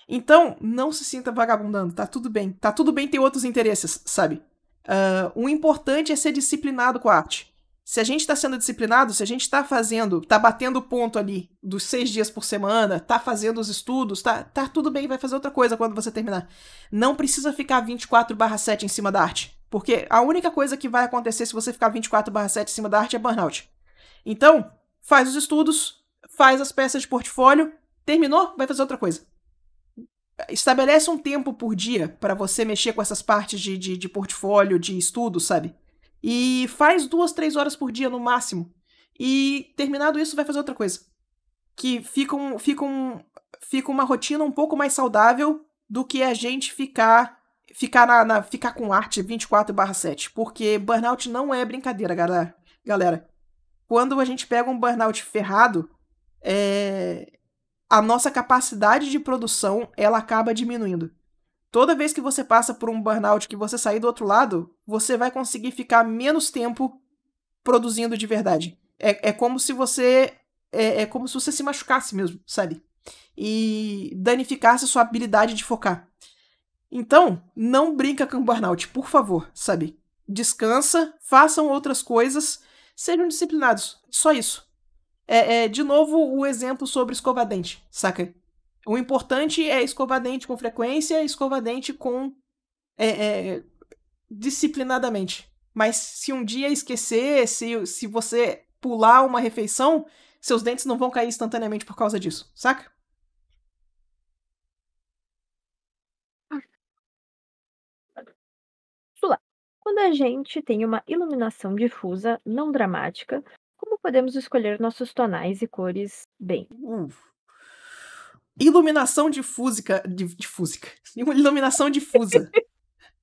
Então, não se sinta vagabundando, tá tudo bem. Tá tudo bem ter outros interesses, sabe? Uh, o importante é ser disciplinado com a arte. Se a gente está sendo disciplinado, se a gente está fazendo, está batendo o ponto ali dos seis dias por semana, está fazendo os estudos, tá, tá tudo bem, vai fazer outra coisa quando você terminar. Não precisa ficar 24 barra 7 em cima da arte. Porque a única coisa que vai acontecer se você ficar 24 barra 7 em cima da arte é burnout. Então, faz os estudos, faz as peças de portfólio, terminou, vai fazer outra coisa. Estabelece um tempo por dia para você mexer com essas partes de, de, de portfólio, de estudo, sabe? E faz duas, três horas por dia no máximo. E terminado isso, vai fazer outra coisa. Que fica, um, fica, um, fica uma rotina um pouco mais saudável do que a gente ficar ficar na, na ficar com arte 24 barra 7. Porque burnout não é brincadeira, galera. galera. Quando a gente pega um burnout ferrado, é, a nossa capacidade de produção ela acaba diminuindo. Toda vez que você passa por um burnout, que você sair do outro lado, você vai conseguir ficar menos tempo produzindo de verdade. É, é como se você. É, é como se você se machucasse mesmo, sabe? E danificasse sua habilidade de focar. Então, não brinca com burnout, por favor, sabe? Descansa, façam outras coisas, sejam disciplinados. Só isso. É, é de novo o exemplo sobre escovadente, saca? O importante é escovar dente com frequência, escovar dente com. É, é, disciplinadamente. Mas se um dia esquecer, se, se você pular uma refeição, seus dentes não vão cair instantaneamente por causa disso, saca? Quando a gente tem uma iluminação difusa, não dramática, como podemos escolher nossos tonais e cores bem? Uf. Iluminação difúsica. Difúsica. Iluminação difusa.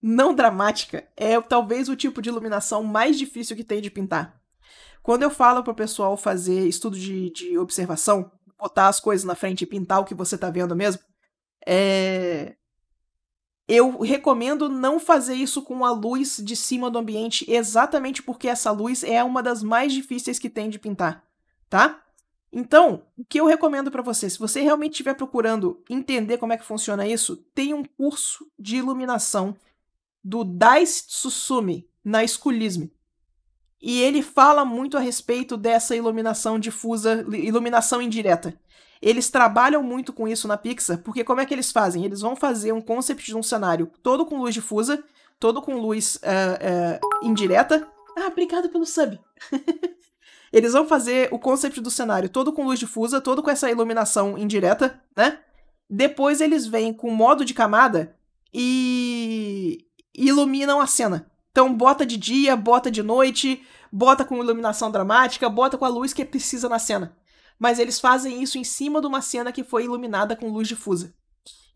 não dramática é talvez o tipo de iluminação mais difícil que tem de pintar. Quando eu falo para o pessoal fazer estudo de, de observação, botar as coisas na frente e pintar o que você tá vendo mesmo, é... eu recomendo não fazer isso com a luz de cima do ambiente, exatamente porque essa luz é uma das mais difíceis que tem de pintar, tá? Então, o que eu recomendo para você, se você realmente estiver procurando entender como é que funciona isso, tem um curso de iluminação do Dais Tsusumi na Esculisme. E ele fala muito a respeito dessa iluminação difusa, iluminação indireta. Eles trabalham muito com isso na Pixar, porque como é que eles fazem? Eles vão fazer um concept de um cenário todo com luz difusa, todo com luz uh, uh, indireta. Ah, obrigado pelo sub! Eles vão fazer o conceito do cenário todo com luz difusa, todo com essa iluminação indireta, né? Depois eles vêm com modo de camada e iluminam a cena. Então bota de dia, bota de noite, bota com iluminação dramática, bota com a luz que precisa na cena. Mas eles fazem isso em cima de uma cena que foi iluminada com luz difusa.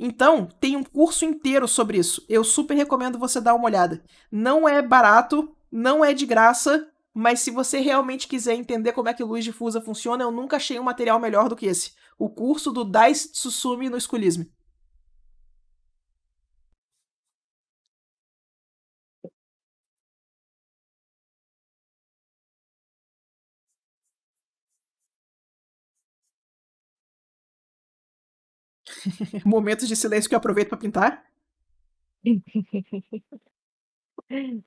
Então, tem um curso inteiro sobre isso. Eu super recomendo você dar uma olhada. Não é barato, não é de graça, mas se você realmente quiser entender como é que luz difusa funciona, eu nunca achei um material melhor do que esse. O curso do Dai Susumi no Esculisme. Momentos de silêncio que eu aproveito para pintar.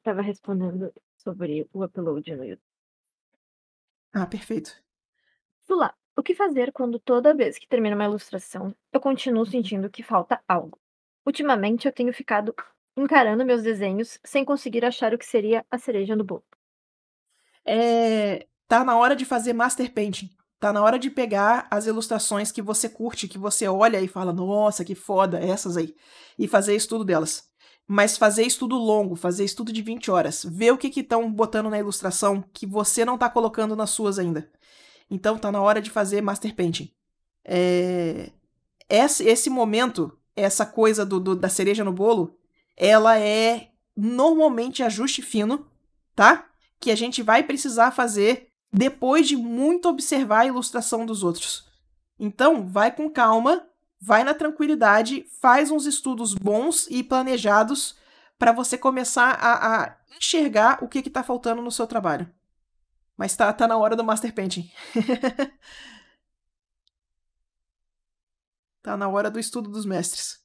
Estava respondendo sobre o upload no YouTube. Ah, perfeito. Vamos O que fazer quando toda vez que termina uma ilustração eu continuo sentindo que falta algo? Ultimamente eu tenho ficado encarando meus desenhos sem conseguir achar o que seria a cereja no bolo. É, tá na hora de fazer master painting. Tá na hora de pegar as ilustrações que você curte, que você olha e fala, nossa, que foda, essas aí, e fazer estudo delas mas fazer estudo longo, fazer estudo de 20 horas, ver o que estão botando na ilustração que você não está colocando nas suas ainda. Então tá na hora de fazer master painting. É... Esse, esse momento, essa coisa do, do, da cereja no bolo, ela é normalmente ajuste fino, tá? Que a gente vai precisar fazer depois de muito observar a ilustração dos outros. Então, vai com calma, vai na tranquilidade, faz uns estudos bons e planejados para você começar a, a, enxergar o que está faltando no seu trabalho. Mas tá, tá na hora do Master Painting. tá na hora do estudo dos mestres.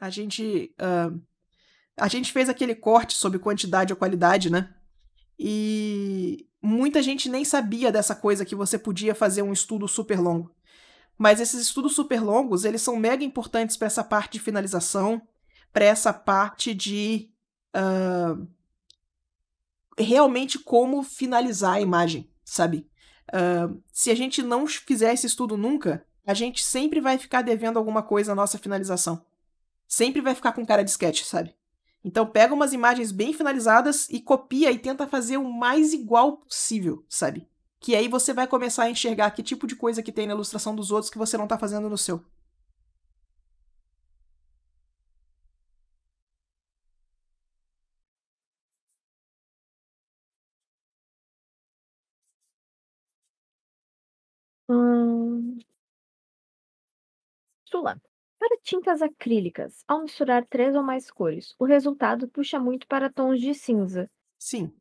A gente, uh, a gente fez aquele corte sobre quantidade ou qualidade, né? E muita gente nem sabia dessa coisa que você podia fazer um estudo super longo. Mas esses estudos super longos, eles são mega importantes para essa parte de finalização, para essa parte de uh, realmente como finalizar a imagem, sabe? Uh, se a gente não fizer esse estudo nunca, a gente sempre vai ficar devendo alguma coisa à nossa finalização. Sempre vai ficar com cara de sketch, sabe? Então pega umas imagens bem finalizadas e copia e tenta fazer o mais igual possível, sabe? Que aí você vai começar a enxergar que tipo de coisa que tem na ilustração dos outros que você não está fazendo no seu. Hum... Sula. Para tintas acrílicas, ao misturar três ou mais cores, o resultado puxa muito para tons de cinza. Sim.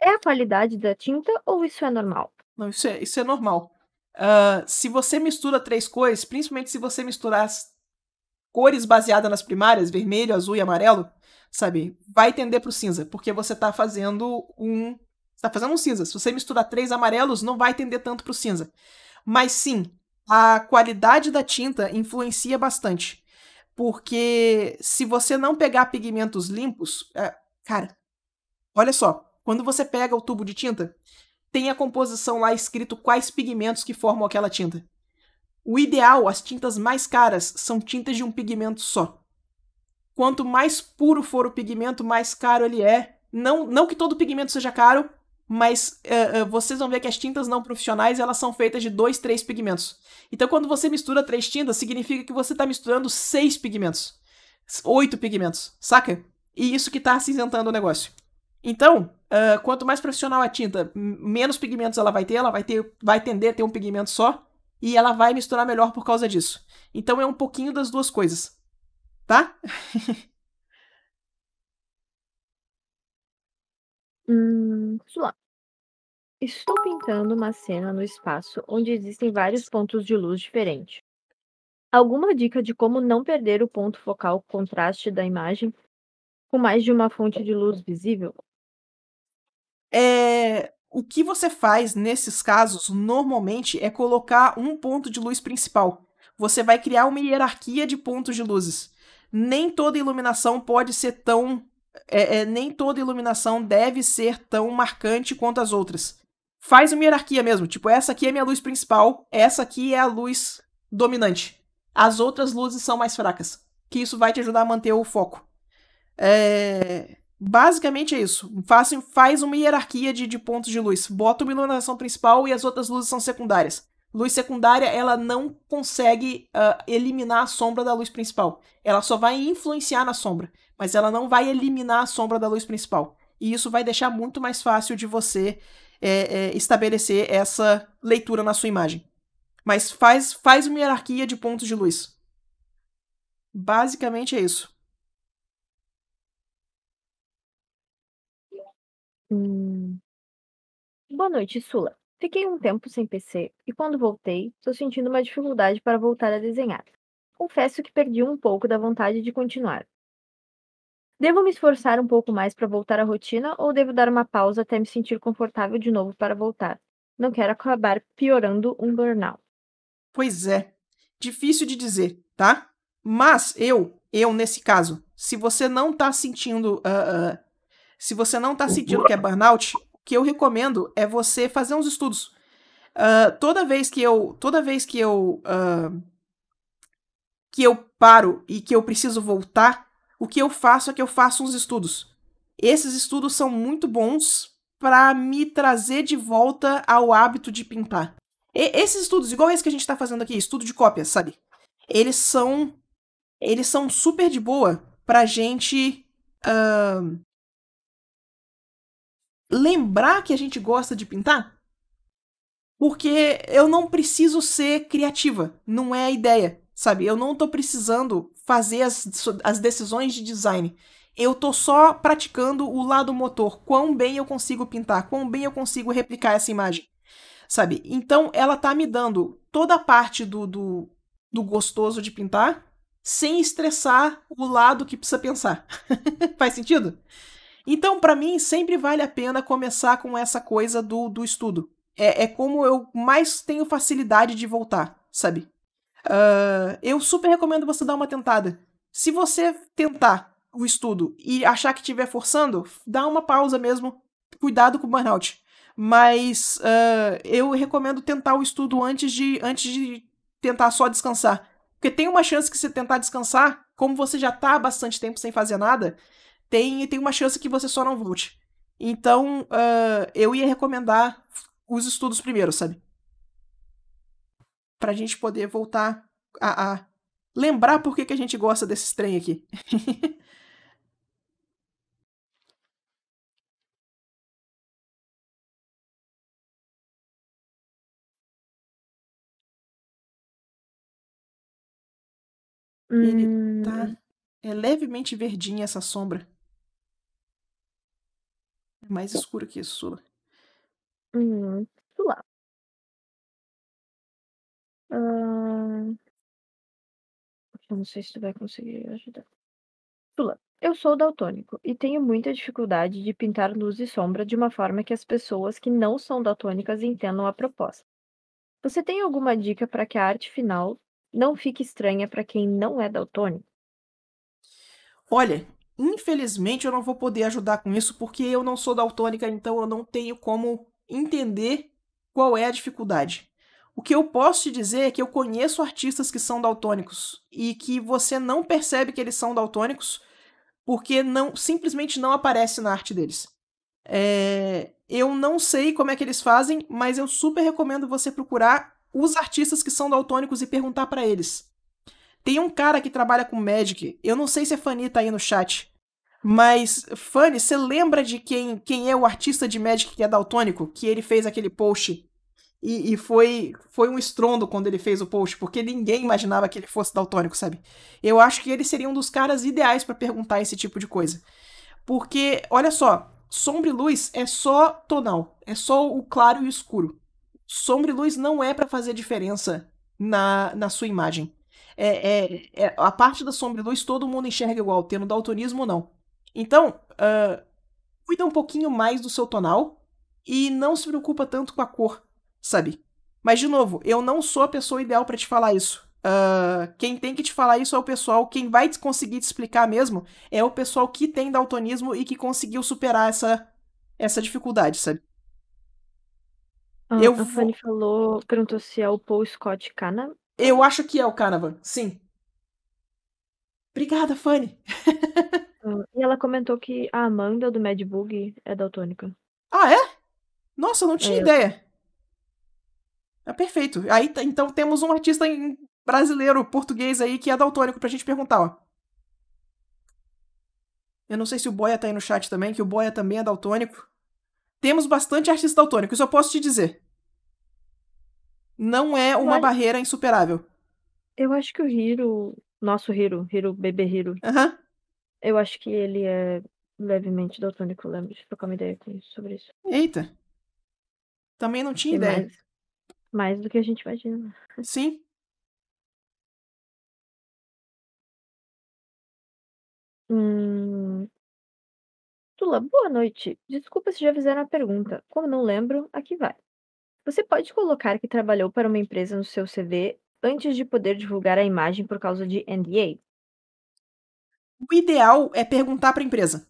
É a qualidade da tinta ou isso é normal? Não, isso é, isso é normal. Uh, se você mistura três cores, principalmente se você misturar as cores baseadas nas primárias, vermelho, azul e amarelo, sabe, vai tender para o cinza, porque você está fazendo um. Você tá fazendo um cinza. Se você misturar três amarelos, não vai tender tanto para o cinza. Mas sim, a qualidade da tinta influencia bastante. Porque se você não pegar pigmentos limpos, é, cara, olha só, quando você pega o tubo de tinta, tem a composição lá escrito quais pigmentos que formam aquela tinta. O ideal, as tintas mais caras são tintas de um pigmento só. Quanto mais puro for o pigmento, mais caro ele é. Não, não que todo pigmento seja caro, mas uh, uh, vocês vão ver que as tintas não profissionais elas são feitas de dois, três pigmentos. Então, quando você mistura três tintas, significa que você está misturando seis pigmentos, oito pigmentos, saca? E isso que está acinzentando o negócio. Então, uh, quanto mais profissional a tinta, menos pigmentos ela vai ter, ela vai, ter, vai tender a ter um pigmento só, e ela vai misturar melhor por causa disso. Então, é um pouquinho das duas coisas, tá? Hum, Estou pintando uma cena no espaço onde existem vários pontos de luz diferentes. Alguma dica de como não perder o ponto focal contraste da imagem com mais de uma fonte de luz visível? É, o que você faz nesses casos normalmente é colocar um ponto de luz principal. Você vai criar uma hierarquia de pontos de luzes. Nem toda iluminação pode ser tão é, é, nem toda iluminação deve ser tão marcante quanto as outras. Faz uma hierarquia mesmo. Tipo, essa aqui é minha luz principal, essa aqui é a luz dominante. As outras luzes são mais fracas. Que isso vai te ajudar a manter o foco. É... Basicamente é isso. Faz, faz uma hierarquia de, de pontos de luz. Bota uma iluminação principal e as outras luzes são secundárias. Luz secundária, ela não consegue uh, eliminar a sombra da luz principal. Ela só vai influenciar na sombra mas ela não vai eliminar a sombra da luz principal. E isso vai deixar muito mais fácil de você é, é, estabelecer essa leitura na sua imagem. Mas faz, faz uma hierarquia de pontos de luz. Basicamente é isso. Hum. Boa noite, Sula. Fiquei um tempo sem PC e quando voltei, estou sentindo uma dificuldade para voltar a desenhar. Confesso que perdi um pouco da vontade de continuar, Devo me esforçar um pouco mais para voltar à rotina ou devo dar uma pausa até me sentir confortável de novo para voltar? Não quero acabar piorando um burnout. Pois é, difícil de dizer, tá? Mas eu, eu nesse caso, se você não tá sentindo, uh, uh, se você não tá sentindo que é burnout, o que eu recomendo é você fazer uns estudos. Uh, toda vez que eu, toda vez que eu, que eu paro e que eu preciso voltar o que eu faço é que eu faço uns estudos. Esses estudos são muito bons para me trazer de volta ao hábito de pintar. E esses estudos, igual esse que a gente está fazendo aqui, estudo de cópias, sabe? Eles são eles são super de boa pra gente uh, lembrar que a gente gosta de pintar. Porque eu não preciso ser criativa, não é a ideia. Sabe, eu não tô precisando fazer as, as decisões de design. Eu tô só praticando o lado motor, quão bem eu consigo pintar, quão bem eu consigo replicar essa imagem. Sabe? Então ela tá me dando toda a parte do, do, do gostoso de pintar, sem estressar o lado que precisa pensar. Faz sentido? Então, para mim, sempre vale a pena começar com essa coisa do, do estudo. É, é como eu mais tenho facilidade de voltar, sabe? Uh, eu super recomendo você dar uma tentada. Se você tentar o estudo e achar que estiver forçando, dá uma pausa mesmo. Cuidado com o burnout. Mas uh, eu recomendo tentar o estudo antes de, antes de tentar só descansar. Porque tem uma chance que você tentar descansar, como você já está há bastante tempo sem fazer nada, tem, tem uma chance que você só não volte. Então, uh, eu ia recomendar os estudos primeiro, sabe? para a gente poder voltar a, a lembrar por que, que a gente gosta desse trem aqui. Hum. Ele tá. É levemente verdinha essa sombra. É mais é. escuro que isso. Hum, lá. Eu não sei se tu vai conseguir ajudar. Tula, eu sou daltônico e tenho muita dificuldade de pintar luz e sombra de uma forma que as pessoas que não são daltônicas entendam a proposta. Você tem alguma dica para que a arte final não fique estranha para quem não é daltônico? Olha, infelizmente eu não vou poder ajudar com isso porque eu não sou daltônica, então eu não tenho como entender qual é a dificuldade. O que eu posso te dizer é que eu conheço artistas que são daltônicos e que você não percebe que eles são daltônicos porque não simplesmente não aparece na arte deles. É, eu não sei como é que eles fazem, mas eu super recomendo você procurar os artistas que são daltônicos e perguntar para eles. Tem um cara que trabalha com Magic, eu não sei se a Fanny tá aí no chat, mas Fanny, você lembra de quem, quem é o artista de Magic que é daltônico? Que ele fez aquele post e, e, foi, foi um estrondo quando ele fez o post, porque ninguém imaginava que ele fosse daltônico, sabe? Eu acho que ele seria um dos caras ideais para perguntar esse tipo de coisa. Porque, olha só, sombra e luz é só tonal, é só o claro e o escuro. Sombra e luz não é para fazer diferença na, na sua imagem. É, é, é, A parte da sombra e luz todo mundo enxerga igual, tendo daltonismo ou não. Então, uh, cuida um pouquinho mais do seu tonal e não se preocupa tanto com a cor sabe? Mas, de novo, eu não sou a pessoa ideal para te falar isso. Uh, quem tem que te falar isso é o pessoal, quem vai conseguir te explicar mesmo é o pessoal que tem daltonismo e que conseguiu superar essa, essa dificuldade, sabe? Ah, eu a Fanny vou... falou, perguntou se é o Paul Scott Canavan. Eu acho que é o Canavan, sim. Obrigada, Fanny. Ah, e ela comentou que a Amanda do Mad Bug é daltônica. Ah, é? Nossa, eu não é, tinha é, ideia. É perfeito. Aí, então, temos um artista brasileiro, português aí, que é daltônico pra gente perguntar, ó. Eu não sei se o Boia tá aí no chat também, que o Boia também é daltônico. Temos bastante artista daltônico, isso eu posso te dizer. Não é uma barreira insuperável. Eu acho que o Hiro, nosso Hiro, Hiro, bebê Hiro. Aham. Uhum. Eu acho que ele é levemente daltônico, lembro de trocar uma ideia com isso, sobre isso. Eita. Também não tinha ideia. Mais. Mais do que a gente imagina. Sim. Hum... Tula, boa noite. Desculpa se já fizeram a pergunta. Como não lembro, aqui vai. Você pode colocar que trabalhou para uma empresa no seu CV antes de poder divulgar a imagem por causa de NDA? O ideal é perguntar para a empresa.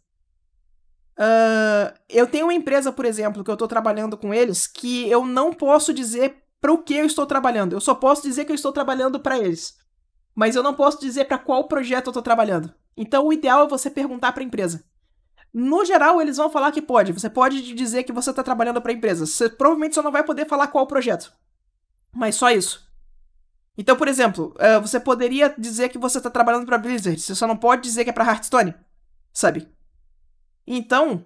Uh, eu tenho uma empresa, por exemplo, que eu estou trabalhando com eles, que eu não posso dizer para o que eu estou trabalhando. Eu só posso dizer que eu estou trabalhando para eles. Mas eu não posso dizer para qual projeto eu estou trabalhando. Então o ideal é você perguntar para a empresa. No geral, eles vão falar que pode. Você pode dizer que você está trabalhando para a empresa. Você provavelmente só não vai poder falar qual projeto. Mas só isso. Então, por exemplo, eh, você poderia dizer que você está trabalhando para Blizzard. Você só não pode dizer que é para Hearthstone. Sabe? Então,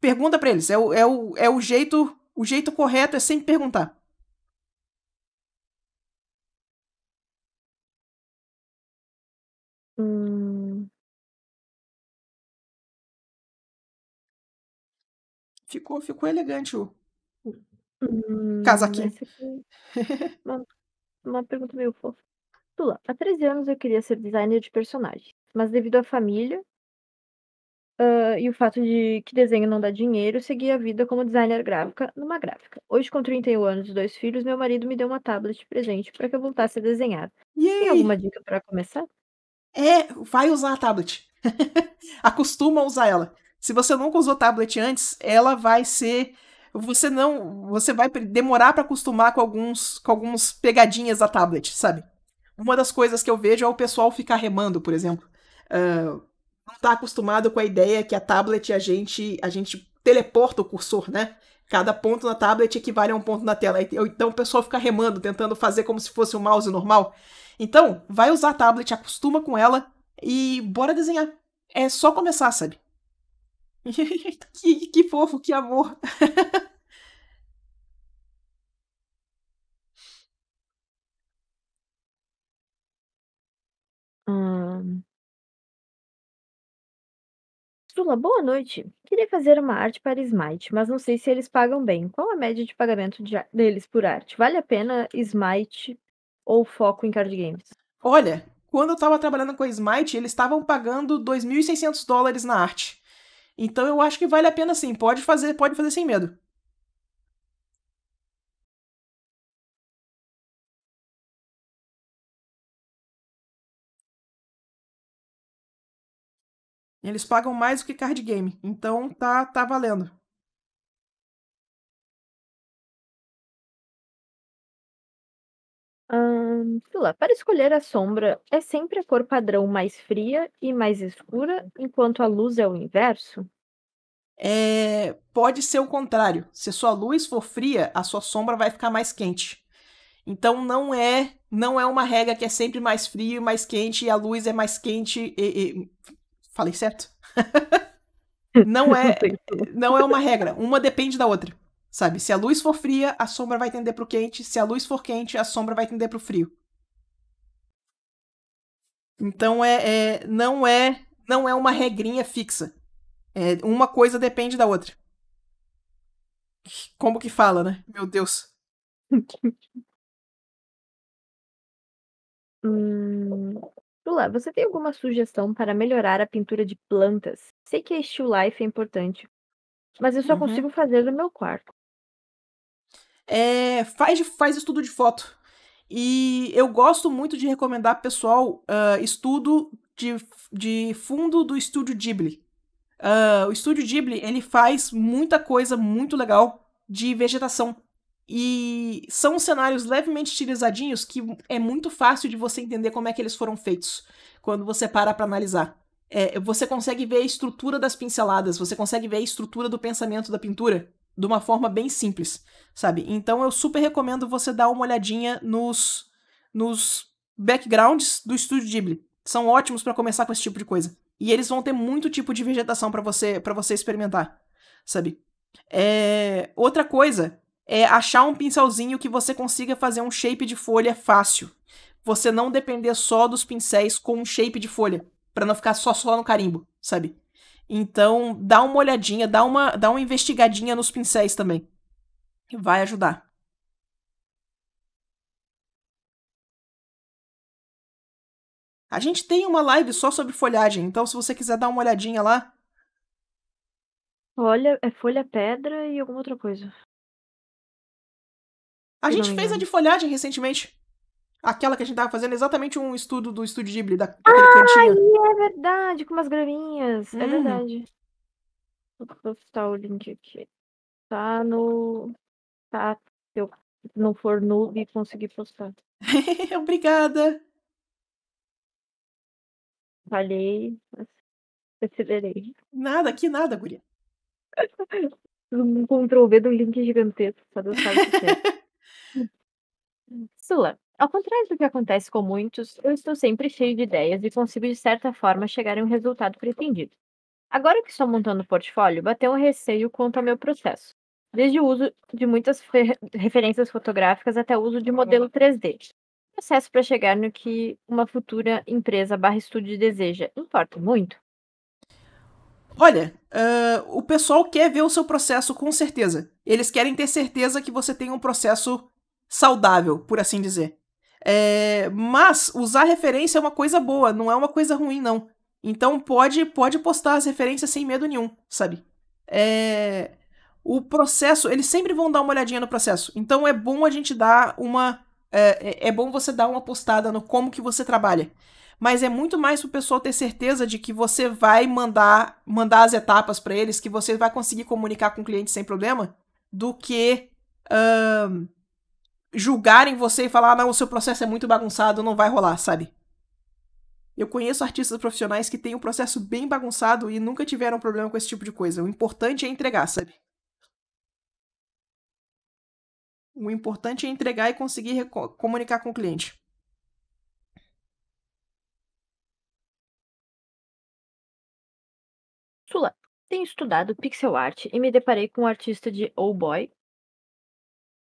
pergunta para eles. É o, é o, é o jeito o jeito correto é sempre perguntar. Hum. Ficou ficou elegante o Hum, casaquinho. uma uma pergunta meio fofa. Lula, há 13 anos eu queria ser designer de personagens, mas devido à família e o fato de que desenho não dá dinheiro, segui a vida como designer gráfica numa gráfica. Hoje, com 31 anos e dois filhos, meu marido me deu uma tablet presente para que eu voltasse a desenhar. Tem alguma dica para começar? É, vai usar a tablet. Acostuma a usar ela. Se você nunca usou tablet antes, ela vai ser você não, você vai demorar para acostumar com alguns com alguns pegadinhas da tablet, sabe? Uma das coisas que eu vejo é o pessoal ficar remando, por exemplo. Uh, não tá acostumado com a ideia que a tablet a gente a gente teleporta o cursor, né? Cada ponto na tablet equivale a um ponto na tela. Então o pessoal fica remando, tentando fazer como se fosse um mouse normal. Então, vai usar a tablet, acostuma com ela e bora desenhar. É só começar, sabe? que, que fofo, que amor. hum. Sula, boa noite. Queria fazer uma arte para Smite, mas não sei se eles pagam bem. Qual a média de pagamento de- deles por arte? Vale a pena Smite ou foco em card games? Olha, quando eu estava trabalhando com a Smite, eles estavam pagando 2.600 dólares na arte. Então eu acho que vale a pena sim, pode fazer, pode fazer sem medo. Eles pagam mais do que card game, então tá tá valendo. Hum, lá, para escolher a sombra, é sempre a cor padrão mais fria e mais escura, enquanto a luz é o inverso? É, pode ser o contrário. Se a sua luz for fria, a sua sombra vai ficar mais quente. Então não é não é uma regra que é sempre mais frio e mais quente e a luz é mais quente. E, e... Falei certo? não é não é uma regra. Uma depende da outra. Sabe, se a luz for fria, a sombra vai tender pro quente, se a luz for quente, a sombra vai tender pro frio. Então é, é não é não é uma regrinha fixa. É, uma coisa depende da outra. Como que fala, né? Meu Deus. hum, Lula, você tem alguma sugestão para melhorar a pintura de plantas? Sei que a still life é importante, mas eu só uhum. consigo fazer no meu quarto é, faz, faz estudo de foto. E eu gosto muito de recomendar, pessoal, uh, estudo de, de fundo do Estúdio Ghibli. Uh, o Estúdio Ghibli, ele faz muita coisa muito legal de vegetação. E são cenários levemente estilizadinhos que é muito fácil de você entender como é que eles foram feitos quando você para para analisar. É, você consegue ver a estrutura das pinceladas, você consegue ver a estrutura do pensamento da pintura de uma forma bem simples, sabe? Então eu super recomendo você dar uma olhadinha nos, nos backgrounds do estúdio Ghibli. São ótimos para começar com esse tipo de coisa. E eles vão ter muito tipo de vegetação para você para você experimentar, sabe? É... Outra coisa é achar um pincelzinho que você consiga fazer um shape de folha fácil. Você não depender só dos pincéis com um shape de folha, para não ficar só só no carimbo, sabe? Então, dá uma olhadinha, dá uma, dá uma investigadinha nos pincéis também. Vai ajudar. A gente tem uma live só sobre folhagem, então se você quiser dar uma olhadinha lá. Olha, é folha, pedra e alguma outra coisa. A gente fez a de folhagem recentemente. Aquela que a gente tava fazendo exatamente um estudo do Estúdio Ghibli, da, daquele ah, cantinho. é verdade, com umas graminhas. É hum. É verdade. Vou postar o link aqui. Tá no. Tá. Se eu não for noob, consegui postar. Obrigada! Falhei, acelerei. Nada, que nada, guria. um Ctrl V do link gigantesco, só Deus sabe o que é. Sula. Ao contrário do que acontece com muitos, eu estou sempre cheio de ideias e consigo, de certa forma, chegar a um resultado pretendido. Agora que estou montando o portfólio, bateu um receio quanto ao meu processo, desde o uso de muitas referências fotográficas até o uso de modelo 3D. O processo para chegar no que uma futura empresa barra estúdio deseja importa muito? Olha, uh, o pessoal quer ver o seu processo com certeza. Eles querem ter certeza que você tem um processo saudável, por assim dizer. É, mas usar referência é uma coisa boa, não é uma coisa ruim, não. Então pode, pode postar as referências sem medo nenhum, sabe? É, o processo, eles sempre vão dar uma olhadinha no processo. Então é bom a gente dar uma. É, é, é bom você dar uma postada no como que você trabalha. Mas é muito mais pro pessoal ter certeza de que você vai mandar mandar as etapas para eles, que você vai conseguir comunicar com o cliente sem problema, do que. Um, julgarem você e falar, ah, não, o seu processo é muito bagunçado, não vai rolar, sabe? Eu conheço artistas profissionais que têm um processo bem bagunçado e nunca tiveram problema com esse tipo de coisa. O importante é entregar, sabe? O importante é entregar e conseguir comunicar com o cliente. Sula, tenho estudado pixel art e me deparei com um artista de Oh Boy,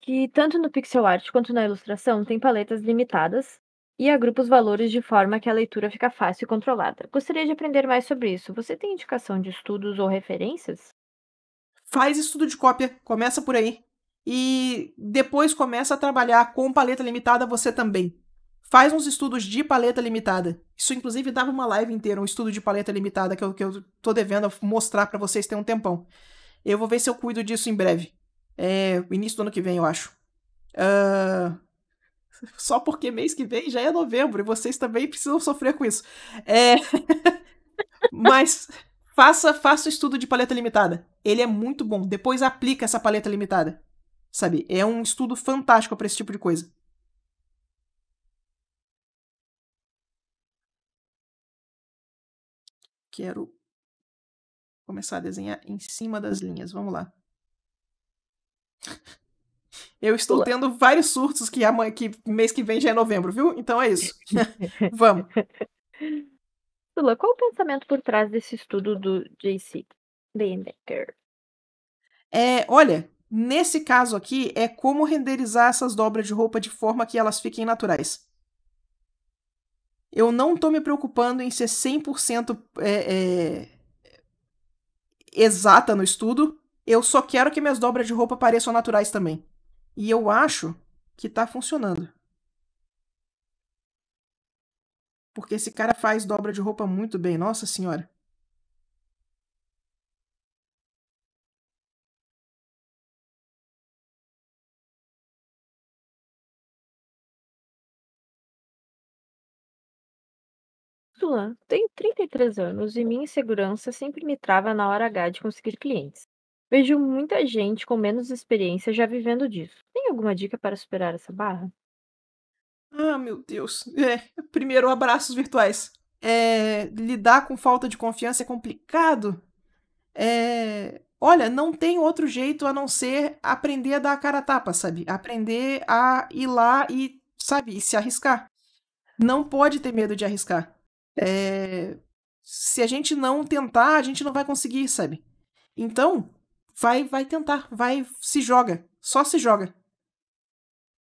que tanto no pixel art quanto na ilustração tem paletas limitadas e agrupa os valores de forma que a leitura fica fácil e controlada. Gostaria de aprender mais sobre isso. Você tem indicação de estudos ou referências? Faz estudo de cópia, começa por aí. E depois começa a trabalhar com paleta limitada você também. Faz uns estudos de paleta limitada. Isso, inclusive, dava uma live inteira, um estudo de paleta limitada que eu, que eu tô devendo mostrar para vocês tem um tempão. Eu vou ver se eu cuido disso em breve. É, início do ano que vem, eu acho. Uh, só porque mês que vem já é novembro e vocês também precisam sofrer com isso. É... Mas faça faça o estudo de paleta limitada. Ele é muito bom. Depois aplica essa paleta limitada. Sabe? É um estudo fantástico para esse tipo de coisa. Quero começar a desenhar em cima das linhas. Vamos lá. Eu estou Olá. tendo vários surtos que, amanhã, que mês que vem já é novembro, viu? Então é isso. Vamos. Lula, qual o pensamento por trás desse estudo do J.C. Baedeker? É, olha, nesse caso aqui é como renderizar essas dobras de roupa de forma que elas fiquem naturais. Eu não estou me preocupando em ser 100% é, é, exata no estudo, eu só quero que minhas dobras de roupa pareçam naturais também. E eu acho que tá funcionando. Porque esse cara faz dobra de roupa muito bem, nossa senhora. Tulan tem 33 anos e minha insegurança sempre me trava na hora H de conseguir clientes. Vejo muita gente com menos experiência já vivendo disso. Tem alguma dica para superar essa barra? Ah, meu Deus. É, primeiro, abraços virtuais. É, lidar com falta de confiança é complicado. É, olha, não tem outro jeito a não ser aprender a dar a cara a tapa, sabe? Aprender a ir lá e, sabe, e se arriscar. Não pode ter medo de arriscar. É, se a gente não tentar, a gente não vai conseguir, sabe? Então, vai, vai tentar, vai, se joga, só se joga.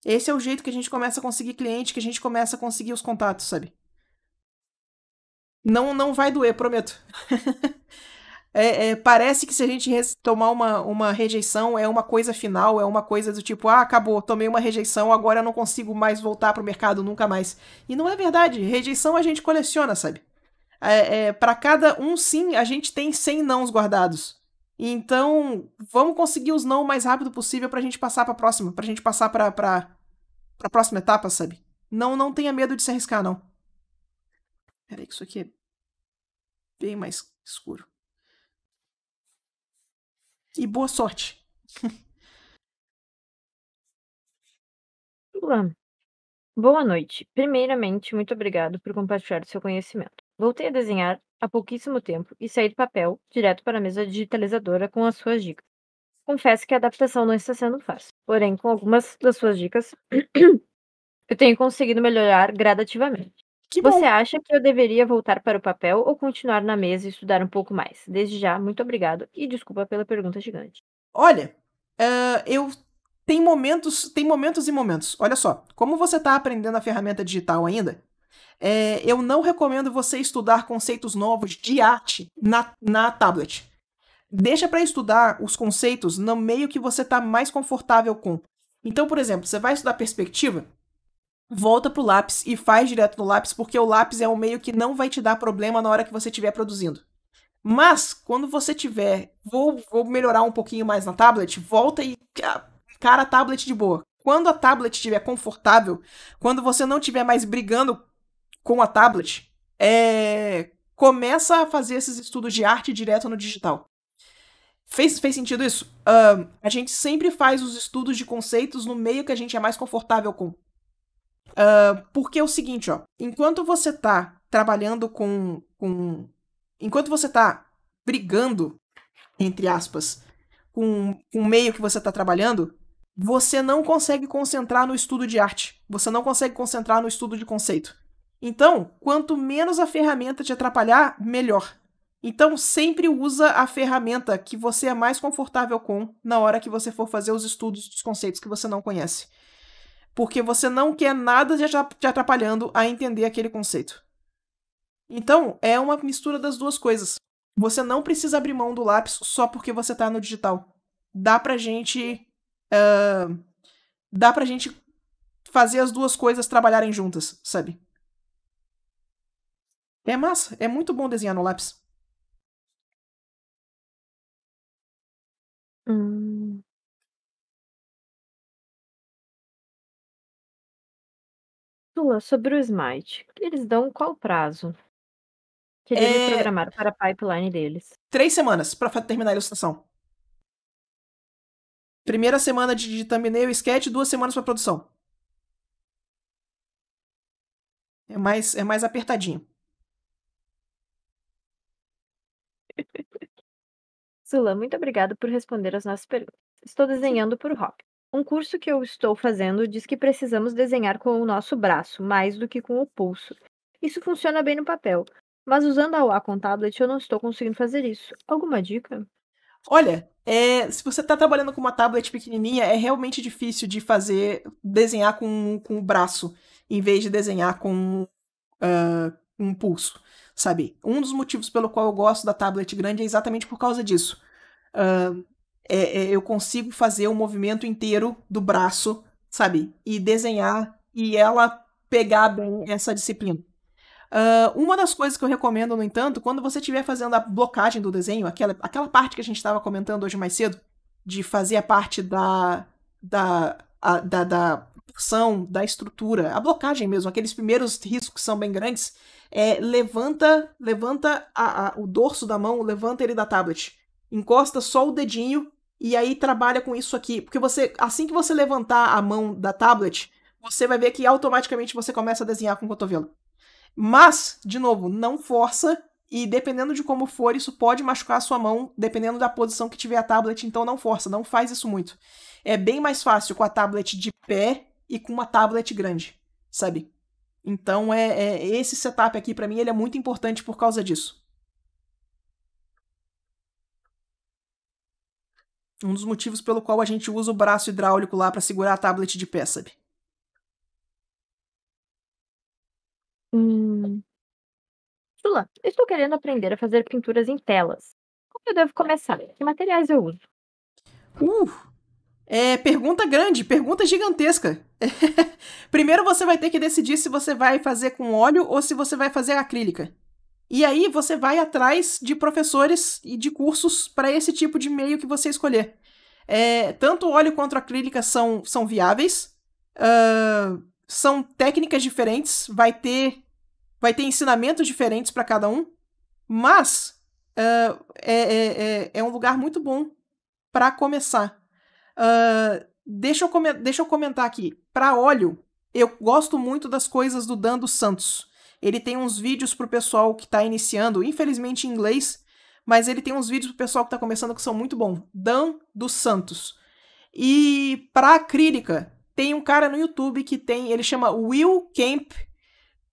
Esse é o jeito que a gente começa a conseguir cliente, que a gente começa a conseguir os contatos, sabe? Não, não vai doer, prometo. é, é, parece que se a gente tomar uma, uma rejeição, é uma coisa final, é uma coisa do tipo, ah, acabou, tomei uma rejeição, agora não consigo mais voltar pro mercado nunca mais. E não é verdade. Rejeição a gente coleciona, sabe? É, é para cada um sim, a gente tem 100 nãos guardados. Então, vamos conseguir os não o mais rápido possível pra gente passar pra próxima, pra gente passar pra, pra, pra próxima etapa, sabe? Não, não tenha medo de se arriscar, não. Peraí que isso aqui é bem mais escuro. E boa sorte. Luan, boa noite. Primeiramente, muito obrigado por compartilhar o seu conhecimento. Voltei a desenhar há pouquíssimo tempo e sair do papel direto para a mesa digitalizadora com as suas dicas. Confesso que a adaptação não está sendo fácil, porém, com algumas das suas dicas, eu tenho conseguido melhorar gradativamente. Que Você acha que eu deveria voltar para o papel ou continuar na mesa e estudar um pouco mais? Desde já, muito obrigado e desculpa pela pergunta gigante. Olha, uh, eu tem momentos, tem momentos e momentos. Olha só, como você está aprendendo a ferramenta digital ainda, é, eu não recomendo você estudar conceitos novos de arte na, na tablet. Deixa para estudar os conceitos no meio que você está mais confortável com. Então, por exemplo, você vai estudar perspectiva, volta pro lápis e faz direto no lápis, porque o lápis é um meio que não vai te dar problema na hora que você estiver produzindo. Mas, quando você tiver, vou, vou melhorar um pouquinho mais na tablet, volta e ah, cara a tablet de boa. Quando a tablet estiver confortável, quando você não estiver mais brigando com a tablet, é, começa a fazer esses estudos de arte direto no digital. Fez, fez sentido isso? a gente sempre faz os estudos de conceitos no meio que a gente é mais confortável com. Uh, porque é o seguinte, ó. Enquanto você tá trabalhando com. com enquanto você tá brigando, entre aspas, com, com o meio que você tá trabalhando, você não consegue concentrar no estudo de arte. Você não consegue concentrar no estudo de conceito. Então, quanto menos a ferramenta te atrapalhar, melhor. Então, sempre usa a ferramenta que você é mais confortável com na hora que você for fazer os estudos dos conceitos que você não conhece. Porque você não quer nada te atrapalhando a entender aquele conceito. Então, é uma mistura das duas coisas. Você não precisa abrir mão do lápis só porque você está no digital. Dá pra gente. Uh, dá pra gente fazer as duas coisas trabalharem juntas, sabe? É massa, é muito bom desenhar no lápis. Hum. sobre o Smite, eles dão qual prazo? Que eles É programaram para a pipeline deles. três semanas para terminar a ilustração. Primeira semana de, de thumbnail e sketch, duas semanas para produção. É mais, é mais apertadinho. Sula, muito obrigada por responder as nossas perguntas. Estou desenhando por rock. Um curso que eu estou fazendo diz que precisamos desenhar com o nosso braço, mais do que com o pulso. Isso funciona bem no papel, mas usando a UA com tablet eu não estou conseguindo fazer isso. Alguma dica? Olha, é, se você está trabalhando com uma tablet pequenininha, é realmente difícil de fazer desenhar com, com o braço, em vez de desenhar com uh, um pulso. Sabe? Um dos motivos pelo qual eu gosto da tablet grande é exatamente por causa disso. Uh, é, é, eu consigo fazer o movimento inteiro do braço, sabe? E desenhar e ela pegar bem essa disciplina. Uh, uma das coisas que eu recomendo, no entanto, quando você estiver fazendo a blocagem do desenho, aquela, aquela parte que a gente estava comentando hoje mais cedo, de fazer a parte da, da, a, da, da construção da estrutura, a blocagem mesmo, aqueles primeiros riscos que são bem grandes, é, levanta levanta a, a, o dorso da mão, levanta ele da tablet, encosta só o dedinho e aí trabalha com isso aqui, porque você assim que você levantar a mão da tablet, você vai ver que automaticamente você começa a desenhar com o cotovelo. Mas, de novo, não força e dependendo de como for, isso pode machucar a sua mão, dependendo da posição que tiver a tablet, então não força, não faz isso muito. É bem mais fácil com a tablet de pé e com uma tablet grande, sabe? Então é, é esse setup aqui para mim ele é muito importante por causa disso. Um dos motivos pelo qual a gente usa o braço hidráulico lá para segurar a tablet de pé, sabe? Hum. Sula, estou querendo aprender a fazer pinturas em telas. Como eu devo começar? Que materiais eu uso? Uh, é pergunta grande, pergunta gigantesca. Primeiro você vai ter que decidir se você vai fazer com óleo ou se você vai fazer acrílica. E aí você vai atrás de professores e de cursos para esse tipo de meio que você escolher. É, tanto óleo quanto acrílica são, são viáveis, uh, são técnicas diferentes, vai ter, vai ter ensinamentos diferentes para cada um, mas uh, é, é, é um lugar muito bom para começar Uh, deixa, eu deixa eu comentar aqui. Para óleo, eu gosto muito das coisas do Dan dos Santos. Ele tem uns vídeos pro pessoal que tá iniciando, infelizmente em inglês, mas ele tem uns vídeos pro pessoal que tá começando que são muito bons. Dan dos Santos. E para acrílica, tem um cara no YouTube que tem, ele chama Will Camp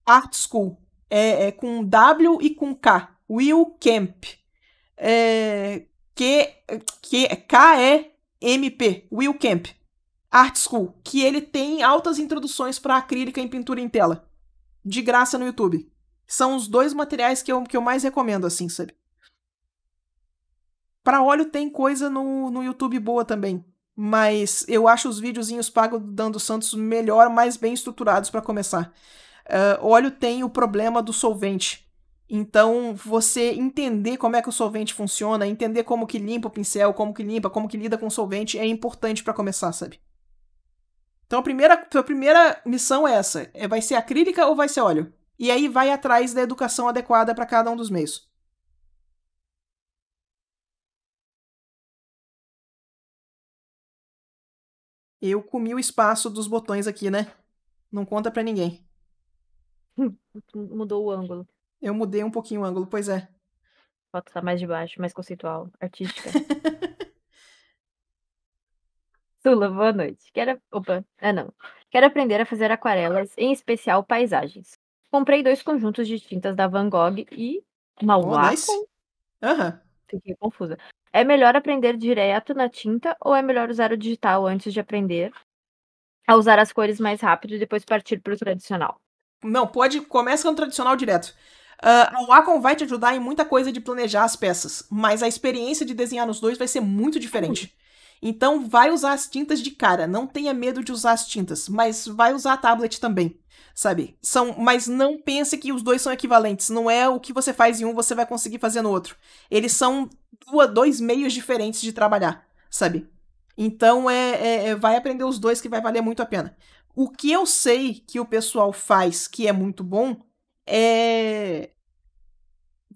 Art School. É, é com W e com K. Will Camp. É, que, que, K-E MP, Will Camp, Art School, que ele tem altas introduções para acrílica em pintura em tela, de graça no YouTube. São os dois materiais que eu, que eu mais recomendo, assim, sabe? Para óleo tem coisa no, no YouTube boa também, mas eu acho os videozinhos pagos do Dando Santos melhor, mais bem estruturados para começar. Uh, óleo tem o problema do solvente, então, você entender como é que o solvente funciona, entender como que limpa o pincel, como que limpa, como que lida com o solvente é importante para começar, sabe? Então, a primeira, a primeira missão é essa: é, vai ser acrílica ou vai ser óleo? E aí vai atrás da educação adequada para cada um dos meios. Eu comi o espaço dos botões aqui, né? Não conta pra ninguém. Mudou o ângulo. Eu mudei um pouquinho o ângulo, pois é. foto tá mais de baixo, mais conceitual, artística. Sula, boa noite. Quero. Opa, ah não. Quero aprender a fazer aquarelas, em especial paisagens. Comprei dois conjuntos de tintas da Van Gogh e uma oh, Wacom. Nice. Uhum. Fiquei confusa. É melhor aprender direto na tinta ou é melhor usar o digital antes de aprender a usar as cores mais rápido e depois partir para o tradicional? Não, pode. Começa com o tradicional direto. Uh, a Wacom vai te ajudar em muita coisa de planejar as peças, mas a experiência de desenhar nos dois vai ser muito diferente. Então vai usar as tintas de cara, não tenha medo de usar as tintas, mas vai usar a tablet também, sabe? São, mas não pense que os dois são equivalentes, não é o que você faz em um você vai conseguir fazer no outro. Eles são duas, dois meios diferentes de trabalhar, sabe? Então é, é, é vai aprender os dois que vai valer muito a pena. O que eu sei que o pessoal faz que é muito bom é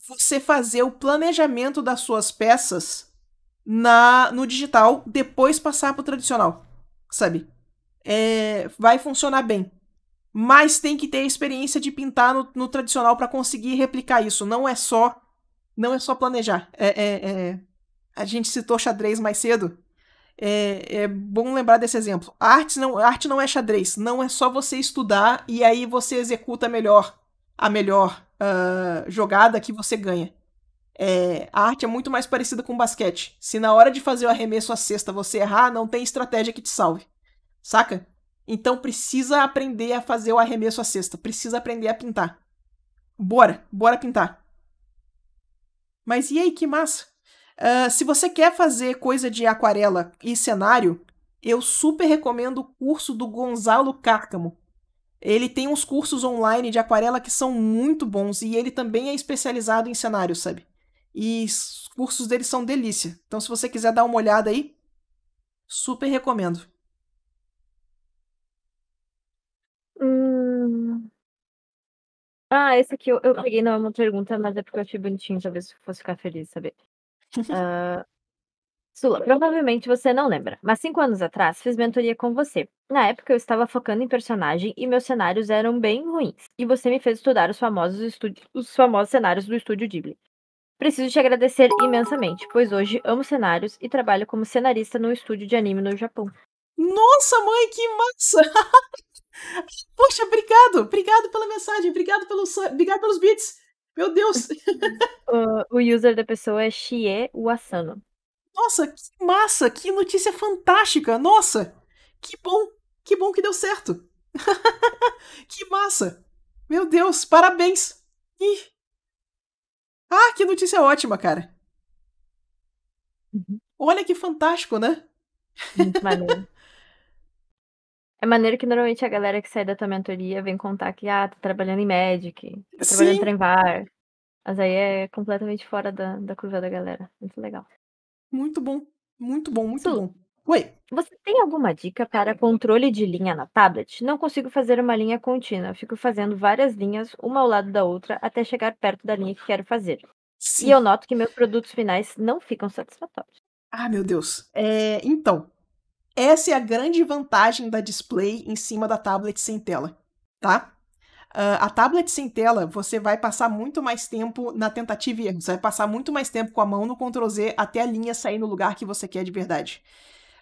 você fazer o planejamento das suas peças na no digital, depois passar para o tradicional, sabe? É, vai funcionar bem. Mas tem que ter a experiência de pintar no, no tradicional para conseguir replicar isso. Não é só não é só planejar. É, é, é a gente citou xadrez mais cedo. É, é, bom lembrar desse exemplo. arte não, arte não é xadrez, não é só você estudar e aí você executa melhor a melhor uh, jogada que você ganha. É, a arte é muito mais parecida com basquete. Se na hora de fazer o arremesso à cesta você errar, não tem estratégia que te salve. Saca? Então precisa aprender a fazer o arremesso à cesta. Precisa aprender a pintar. Bora, bora pintar. Mas e aí, que massa! Uh, se você quer fazer coisa de aquarela e cenário, eu super recomendo o curso do Gonzalo Cárcamo. Ele tem uns cursos online de aquarela que são muito bons e ele também é especializado em cenário, sabe? E os cursos dele são delícia. Então, se você quiser dar uma olhada aí, super recomendo. Hum... Ah, esse aqui eu, eu peguei, numa é pergunta, mas é porque eu achei bonitinho, talvez fosse ficar feliz, saber. uh, ah, Sula, provavelmente você não lembra, mas cinco anos atrás fiz mentoria com você. Na época eu estava focando em personagem e meus cenários eram bem ruins, e você me fez estudar os famosos, estúdios, os famosos cenários do estúdio Ghibli. Preciso te agradecer imensamente, pois hoje amo cenários e trabalho como cenarista num estúdio de anime no Japão. Nossa, mãe, que massa! Poxa, obrigado! Obrigado pela mensagem, obrigado, pelo, obrigado pelos beats! Meu Deus! o, o user da pessoa é Shie Wasano. Nossa, que massa, que notícia fantástica, nossa, que bom, que bom que deu certo. que massa, meu Deus, parabéns. Ih. Ah, que notícia ótima, cara. Uhum. Olha que fantástico, né? Muito maneiro. É maneiro que normalmente a galera que sai da tua mentoria vem contar que, ah, tá trabalhando em Magic, tá trabalhando em Trembar. Mas aí é completamente fora da, da curva da galera. Muito legal. Muito bom. Muito bom, muito tu, bom. Oi. Você tem alguma dica para controle de linha na tablet? Não consigo fazer uma linha contínua. Fico fazendo várias linhas, uma ao lado da outra, até chegar perto da linha que quero fazer. Sim. E eu noto que meus produtos finais não ficam satisfatórios. Ah, meu Deus. É, então, essa é a grande vantagem da display em cima da tablet sem tela, tá? Uh, a tablet sem tela, você vai passar muito mais tempo na tentativa e erro. Você vai passar muito mais tempo com a mão no Ctrl Z até a linha sair no lugar que você quer de verdade.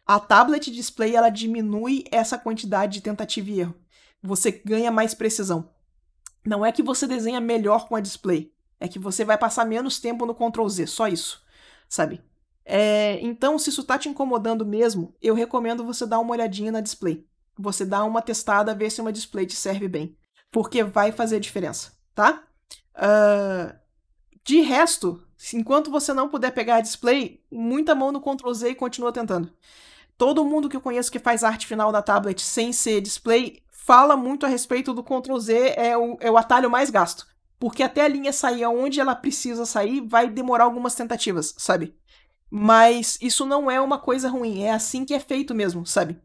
A tablet display, ela diminui essa quantidade de tentativa e erro. Você ganha mais precisão. Não é que você desenha melhor com a display. É que você vai passar menos tempo no Ctrl Z, só isso. Sabe? É, então, se isso tá te incomodando mesmo, eu recomendo você dar uma olhadinha na display. Você dá uma testada, ver se uma display te serve bem porque vai fazer diferença, tá? Uh, de resto, enquanto você não puder pegar display, muita mão no Ctrl Z e continua tentando. Todo mundo que eu conheço que faz arte final na tablet sem ser display fala muito a respeito do Ctrl Z, é o, é o atalho mais gasto. Porque até a linha sair aonde ela precisa sair, vai demorar algumas tentativas, sabe? Mas isso não é uma coisa ruim, é assim que é feito mesmo, sabe?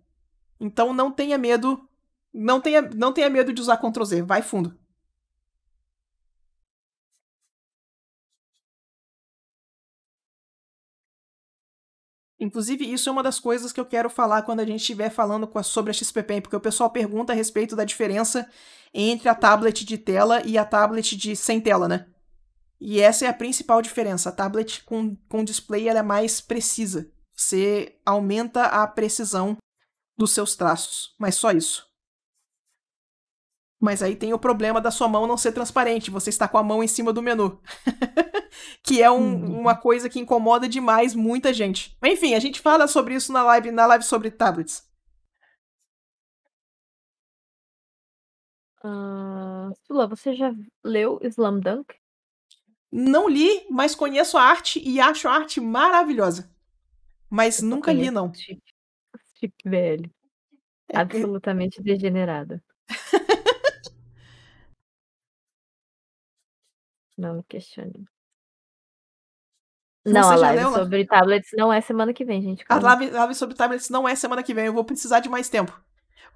Então não tenha medo não tenha, não tenha medo de usar Ctrl Z, vai fundo. Inclusive, isso é uma das coisas que eu quero falar quando a gente estiver falando a, sobre a Pen porque o pessoal pergunta a respeito da diferença entre a tablet de tela e a tablet de sem tela, né? E essa é a principal diferença. A tablet com, com display ela é mais precisa. Você aumenta a precisão dos seus traços, mas só isso. Mas aí tem o problema da sua mão não ser transparente, você está com a mão em cima do menu. que é um, uhum. uma coisa que incomoda demais muita gente. Enfim, a gente fala sobre isso na live, na live sobre tablets. Uh, Sula, você já leu Slam Dunk? Não li, mas conheço a arte e acho a arte maravilhosa. Mas Eu nunca li, não. Chip, chip velho. É Absolutamente é, degenerada. Não me questione. Não, Você a live leu, sobre não? tablets não é semana que vem, gente. Calma. A live, live, sobre tablets não é semana que vem, eu vou precisar de mais tempo.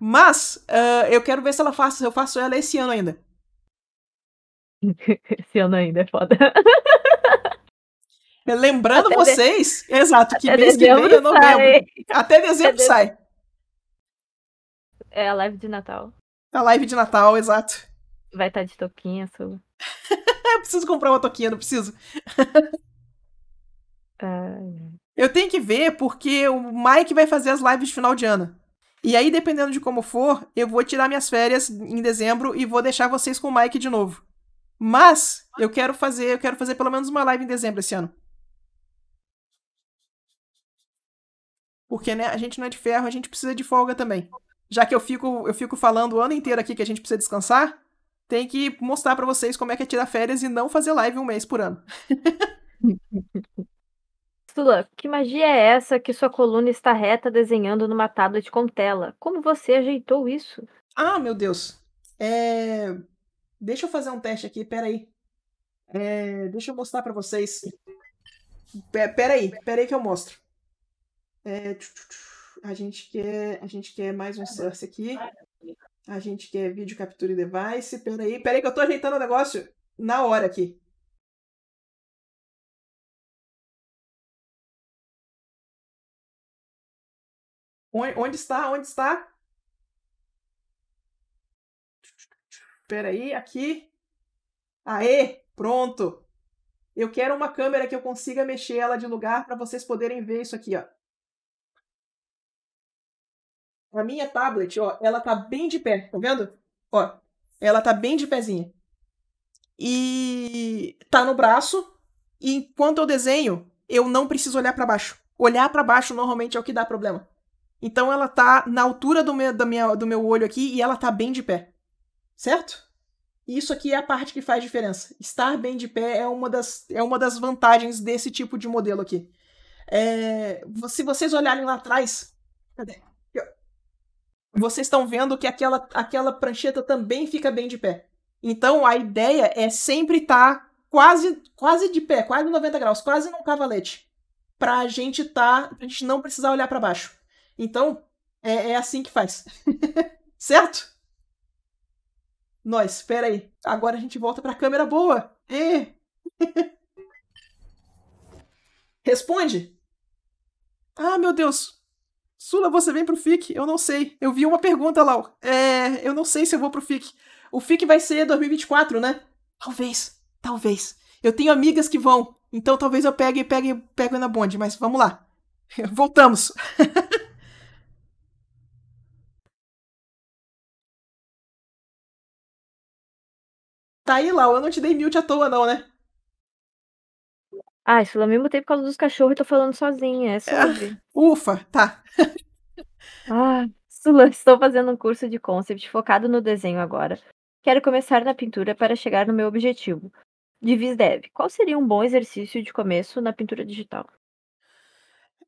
Mas uh, eu quero ver se ela faz. eu faço ela esse ano ainda. esse ano ainda é foda. É, lembrando Até vocês, de... exato, que Até mês que vem é novembro. Sai. Até dezembro Até sai. É a live de Natal. A live de Natal, exato. Vai estar tá de toquinha, sua. eu preciso comprar uma toquinha, não preciso. Ah, é. Eu tenho que ver porque o Mike vai fazer as lives de final de ano. E aí, dependendo de como for, eu vou tirar minhas férias em dezembro e vou deixar vocês com o Mike de novo. Mas eu quero fazer, eu quero fazer pelo menos uma live em dezembro esse ano. Porque né, a gente não é de ferro, a gente precisa de folga também. Já que eu fico, eu fico falando o ano inteiro aqui que a gente precisa descansar, tem que mostrar para vocês como é que é tirar férias e não fazer live um mês por ano. Sula, que magia é essa que sua coluna está reta desenhando numa tablet com tela? Como você ajeitou isso? Ah, meu Deus. É... Deixa eu fazer um teste aqui, peraí. É... Deixa eu mostrar para vocês. P peraí, peraí que eu mostro. É... A gente quer, a gente quer mais um source aqui. A gente quer vídeo capture device. Peraí, peraí que eu tô ajeitando o negócio na hora aqui. Onde está? Onde está? Peraí, aqui. Aê, pronto. Eu quero uma câmera que eu consiga mexer ela de lugar para vocês poderem ver isso aqui, ó. A minha tablet, ó, ela tá bem de pé, tá vendo? Ó, ela tá bem de pezinha. E tá no braço, e enquanto eu desenho, eu não preciso olhar para baixo. Olhar para baixo normalmente é o que dá problema. Então ela tá na altura do meu, da minha, do meu olho aqui e ela tá bem de pé. Certo? isso aqui é a parte que faz diferença. Estar bem de pé é uma das, é uma das vantagens desse tipo de modelo aqui. É, se vocês olharem lá atrás. Cadê? vocês estão vendo que aquela, aquela prancheta também fica bem de pé. Então a ideia é sempre estar tá quase quase de pé, quase 90 graus, quase num cavalete, para a gente tá, a gente não precisar olhar para baixo. Então é, é, assim que faz, certo? Nós, espera aí. Agora a gente volta para a câmera boa. É. Responde. Ah, meu Deus. Sula, você vem pro FIC? Eu não sei. Eu vi uma pergunta lá. É, eu não sei se eu vou pro FIC. O FIC vai ser 2024, né? Talvez. Talvez. Eu tenho amigas que vão. Então talvez eu pegue, pegue, pegue na bonde. Mas vamos lá. Voltamos. tá aí, Lau. Eu não te dei mute à toa, não, né? Ah, isso eu lamentei por causa dos cachorros e tô falando sozinha, é, é ah, sobre. ufa, tá. ah, Sula, estou fazendo um curso de concept focado no desenho agora. Quero começar na pintura para chegar no meu objetivo. Divis Dev, qual seria um bom exercício de começo na pintura digital?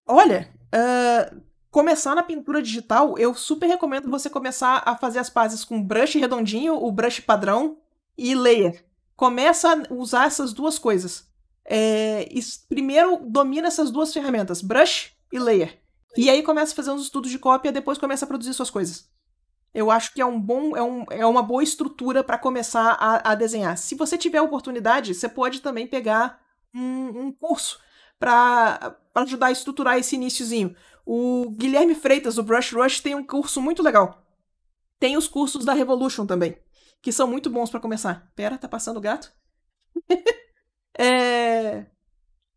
Olha, uh, começar na pintura digital, eu super recomendo você começar a fazer as pazes com brush redondinho, o brush padrão e layer. Começa a usar essas duas coisas é, isso, primeiro domina essas duas ferramentas, brush e layer. E aí começa a fazer uns estudos de cópia, depois começa a produzir suas coisas. Eu acho que é um bom, é, um, é uma boa estrutura para começar a, a, desenhar. Se você tiver oportunidade, você pode também pegar um, um curso para ajudar a estruturar esse iníciozinho. O Guilherme Freitas, do Brush Rush, tem um curso muito legal. Tem os cursos da Revolution também, que são muito bons para começar. Pera, tá passando o gato? É...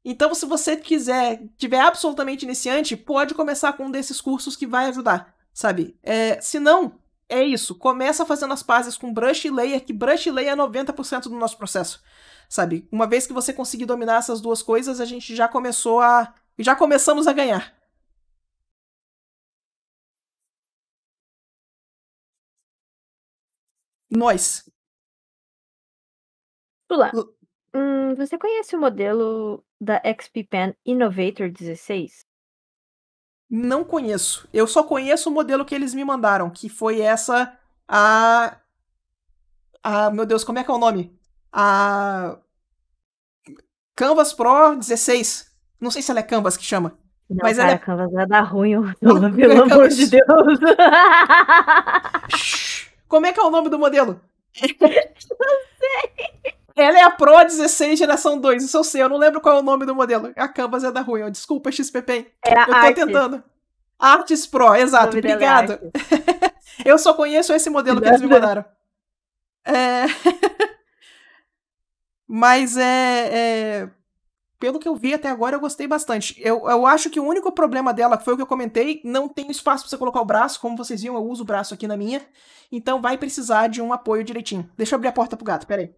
Então, se você quiser, tiver absolutamente iniciante, pode começar com um desses cursos que vai ajudar, sabe? É... Se não, é isso. Começa fazendo as pazes com brush e layer, que brush e layer é 90% do nosso processo, sabe? Uma vez que você conseguir dominar essas duas coisas, a gente já começou a... Já começamos a ganhar. Nós. Lula. Hum, você conhece o modelo da XP Pen Innovator 16? Não conheço. Eu só conheço o modelo que eles me mandaram, que foi essa a a meu Deus, como é que é o nome? A Canvas Pro 16. Não sei se ela é Canvas que chama. Não, mas cara, ela é... Canvas vai dar ruim, eu... não, é pelo é amor de Deus. como é que é o nome do modelo? não sei. Ela é a Pro 16 geração 2, isso eu sei, eu não lembro qual é o nome do modelo. A Canvas é da ruim, desculpa, XPP. Era é eu tô Artes. tentando. Artes Pro, exato, é obrigado. eu só conheço esse modelo que eles me mandaram. É... Mas é, é, Pelo que eu vi até agora, eu gostei bastante. Eu, eu acho que o único problema dela foi o que eu comentei: não tem espaço pra você colocar o braço. Como vocês viram, eu uso o braço aqui na minha. Então vai precisar de um apoio direitinho. Deixa eu abrir a porta pro gato, peraí.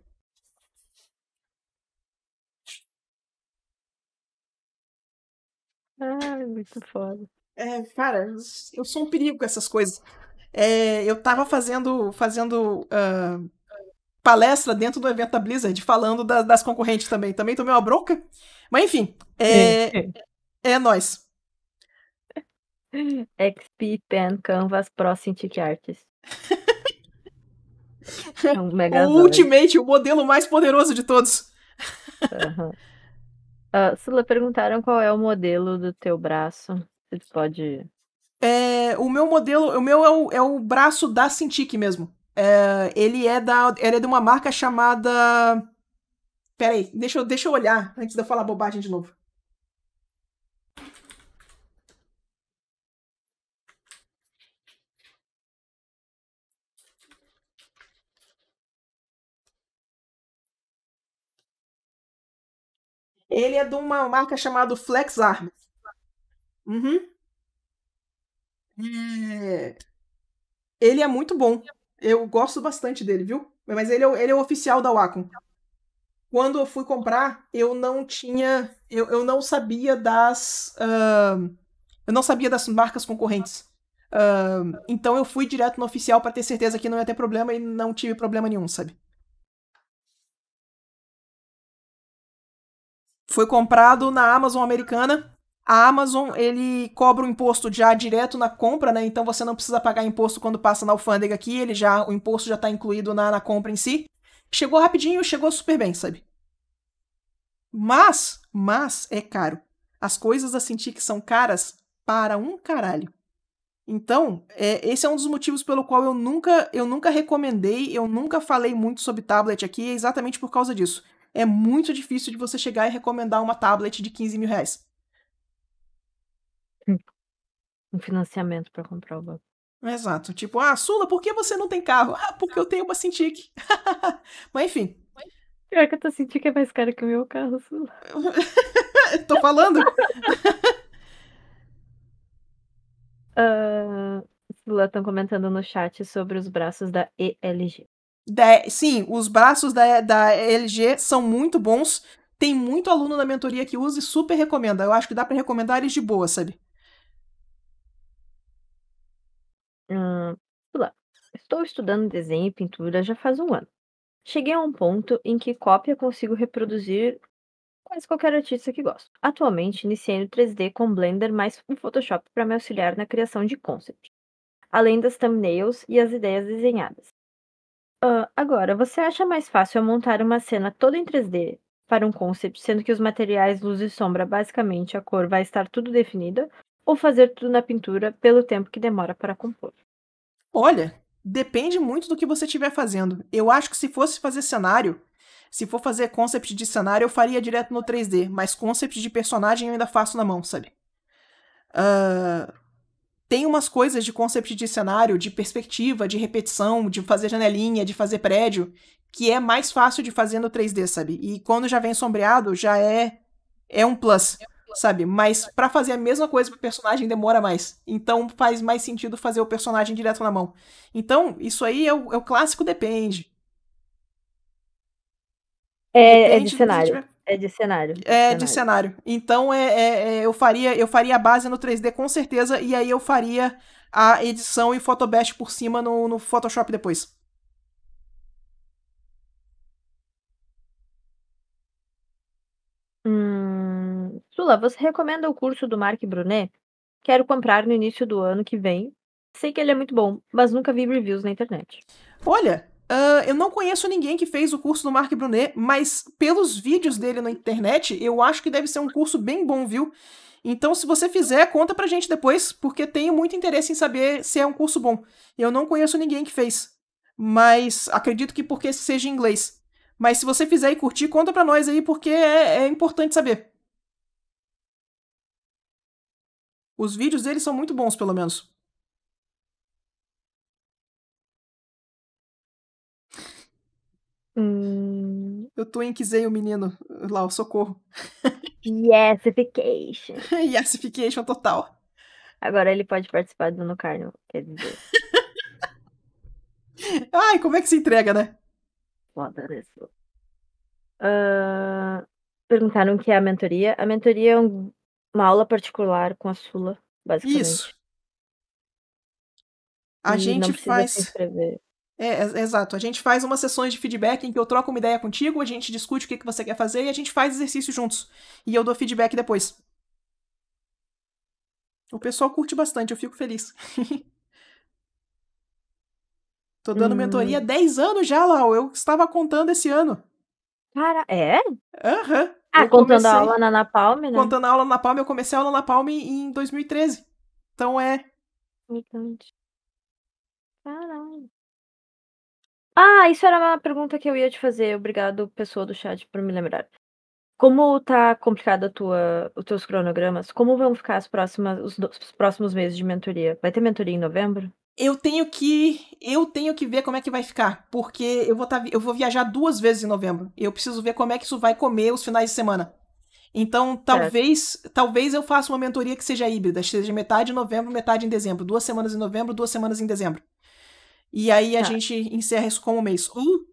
Ai, muito foda. É, cara, eu sou um perigo com essas coisas. É, eu tava fazendo, fazendo uh, palestra dentro do evento da Blizzard, falando da, das concorrentes também. Também tomei uma bronca. Mas enfim, é, é, é nós. XP Pen Canvas Pro Cintiq Arts. É um o Ultimate, o modelo mais poderoso de todos. Uhum. Uh, ah, Sula, perguntaram qual é o modelo do teu braço. Você pode. É, o meu modelo, o meu é o, é o braço da Cintiq mesmo. É, ele é da, ele é de uma marca chamada. Peraí, deixa eu, deixa eu olhar antes de eu falar bobagem de novo. Ele é de uma marca chamada Flex Arms. Uhum. É... Ele é muito bom. Eu gosto bastante dele, viu? Mas ele é, ele é o oficial da Wacom. Quando eu fui comprar, eu não tinha. Eu, eu não sabia das. Uh, eu não sabia das marcas concorrentes. Uh, então eu fui direto no oficial para ter certeza que não ia ter problema e não tive problema nenhum, sabe? foi comprado na Amazon americana. A Amazon, ele cobra o imposto já direto na compra, né? Então você não precisa pagar imposto quando passa na alfândega aqui, ele já, o imposto já está incluído na, na compra em si. Chegou rapidinho, chegou super bem, sabe? Mas, mas é caro. As coisas a sentir que são caras para um caralho. Então, é, esse é um dos motivos pelo qual eu nunca, eu nunca recomendei, eu nunca falei muito sobre tablet aqui, é exatamente por causa disso é muito difícil de você chegar e recomendar uma tablet de 15 mil reais. Hum. Um financiamento para comprar o banco. Exato. Tipo, ah, Sula, por que você não tem carro? Ah, porque eu tenho uma Cintiq. Mas enfim. Pior que eu tô sentindo que é mais caro que o meu carro, Sula. tô falando? uh, Sula, estão comentando no chat sobre os braços da ELG sim, os braços da, da LG são muito bons. Tem muito aluno da mentoria que usa e super recomenda. Eu acho que dá para recomendar eles de boa, sabe? Hum, lá. Estou estudando desenho e pintura já faz um ano. Cheguei a um ponto em que cópia consigo reproduzir quase qualquer artista que gosto. Atualmente, iniciei no 3D com Blender mais o Photoshop para me auxiliar na criação de concepts além das thumbnails e as ideias desenhadas agora, você acha mais fácil eu montar uma cena toda em 3D para um concept, sendo que os materiais, luz e sombra, basicamente a cor, vai estar tudo definida? Ou fazer tudo na pintura pelo tempo que demora para compor? Olha, depende muito do que você estiver fazendo. Eu acho que se fosse fazer cenário, se for fazer concept de cenário, eu faria direto no 3D, mas concept de personagem eu ainda faço na mão, sabe? Uh, tem umas coisas de conceito de cenário, de perspectiva, de repetição, de fazer janelinha, de fazer prédio, que é mais fácil de fazer no 3D, sabe? E quando já vem sombreado, já é é um plus, é sabe? Mas para fazer a mesma coisa pro personagem demora mais. Então faz mais sentido fazer o personagem direto na mão. Então, isso aí é o, é o clássico depende. É, depende é de cenário. É de cenário. É cenário. de cenário. Então é, é, é, eu faria eu faria a base no 3D com certeza e aí eu faria a edição e Photobash por cima no, no Photoshop depois. Hum, Sula, você recomenda o curso do Mark Brunet? Quero comprar no início do ano que vem. Sei que ele é muito bom, mas nunca vi reviews na internet. Olha, ah, eu não conheço ninguém que fez o curso do Mark Brunet, mas pelos vídeos dele na internet, eu acho que deve ser um curso bem bom, viu? Então, se você fizer, conta pra gente depois, porque tenho muito interesse em saber se é um curso bom. Eu não conheço ninguém que fez, mas acredito que porque seja em inglês. Mas se você fizer e curtir, conta pra nós aí, porque é, é importante saber. Os vídeos dele são muito bons, pelo menos. Hum. Eu tô enquisei o menino lá, o socorro. Yesification. Yesification total. Agora ele pode participar do No Carnival, quer dizer. Ai, como é que se entrega, né? Foda isso. Né, uh, perguntaram o que é a mentoria. A mentoria é um, uma aula particular com a Sula, basicamente. Isso. A e gente faz. É, é, exato. A gente faz umas sessões de feedback em que eu troco uma ideia contigo, a gente discute o que, que você quer fazer e a gente faz exercício juntos. E eu dou feedback depois. O pessoal curte bastante, eu fico feliz. Tô dando hum. mentoria há 10 hum. anos já, Lau. Eu estava contando esse ano. Cara, é? Aham. Uhum. Ah, eu contando comecei... a aula na Palme, né? Contando a aula na Palme, eu comecei a aula na Palme em 2013. Então é. Então, Caralho. Ah, isso era uma pergunta que eu ia te fazer. Obrigado, pessoa do chat, por me lembrar. Como tá complicado a tua, os teus cronogramas? Como vão ficar as próximas, os, os próximos meses de mentoria? Vai ter mentoria em novembro? eu tenho que eu tenho que ver como é que vai ficar, porque eu vou tá, eu vou viajar duas vezes em novembro. Eu preciso ver como é que isso vai comer os finais de semana. Então, talvez, é. talvez eu faça uma mentoria que seja híbrida, seja metade em novembro, metade em dezembro, duas semanas em novembro, duas semanas em dezembro. E aí a tá. gente encerra isso como mês. Ou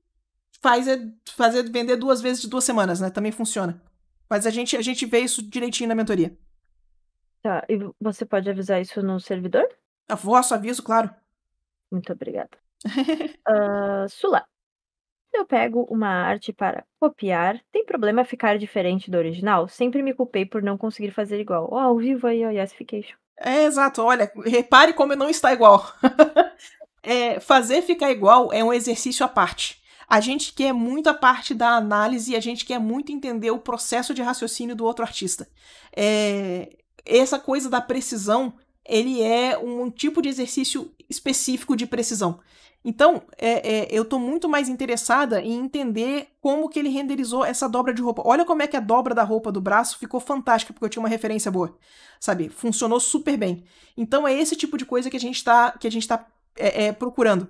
faz, é, fazer é vender duas vezes de duas semanas, né? Também funciona. Mas a gente, a gente vê isso direitinho na mentoria. Tá, e você pode avisar isso no servidor? Eu ah, posso, aviso, claro. Muito obrigada. uh, Sula, eu pego uma arte para copiar, tem problema ficar diferente do original? Sempre me culpei por não conseguir fazer igual. Ó, oh, ao vivo aí, ó, oh, yes, É, exato. Olha, repare como não está igual. é, fazer ficar igual é um exercício à parte. A gente quer muito a parte da análise e a gente quer muito entender o processo de raciocínio do outro artista. É, essa coisa da precisão, ele é um tipo de exercício específico de precisão. Então, é, é, eu estou muito mais interessada em entender como que ele renderizou essa dobra de roupa. Olha como é que a dobra da roupa do braço ficou fantástica, porque eu tinha uma referência boa. Sabe? Funcionou super bem. Então, é esse tipo de coisa que a gente está tá, tá é, é, procurando.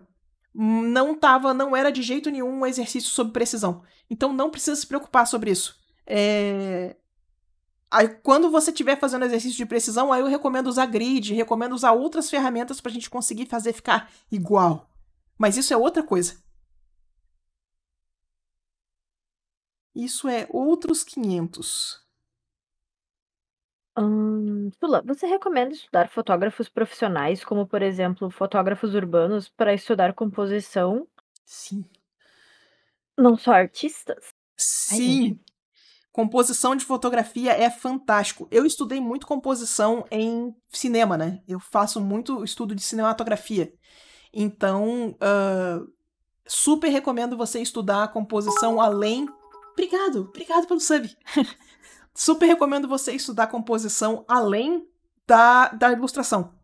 Não tava, não era de jeito nenhum um exercício sobre precisão. Então não precisa se preocupar sobre isso. É... Aí, quando você estiver fazendo exercício de precisão, aí eu recomendo usar grid, recomendo usar outras ferramentas para a gente conseguir fazer ficar igual. Mas isso é outra coisa. Isso é outros 500. Hum, você recomenda estudar fotógrafos profissionais, como por exemplo, fotógrafos urbanos, para estudar composição, Sim. não só artistas? Sim. Composição de fotografia é fantástico. Eu estudei muito composição em cinema, né? Eu faço muito estudo de cinematografia. Então, super recomendo você estudar a composição além. Obrigado, obrigado pelo sub. Super recomendo você estudar composição além da, da ilustração.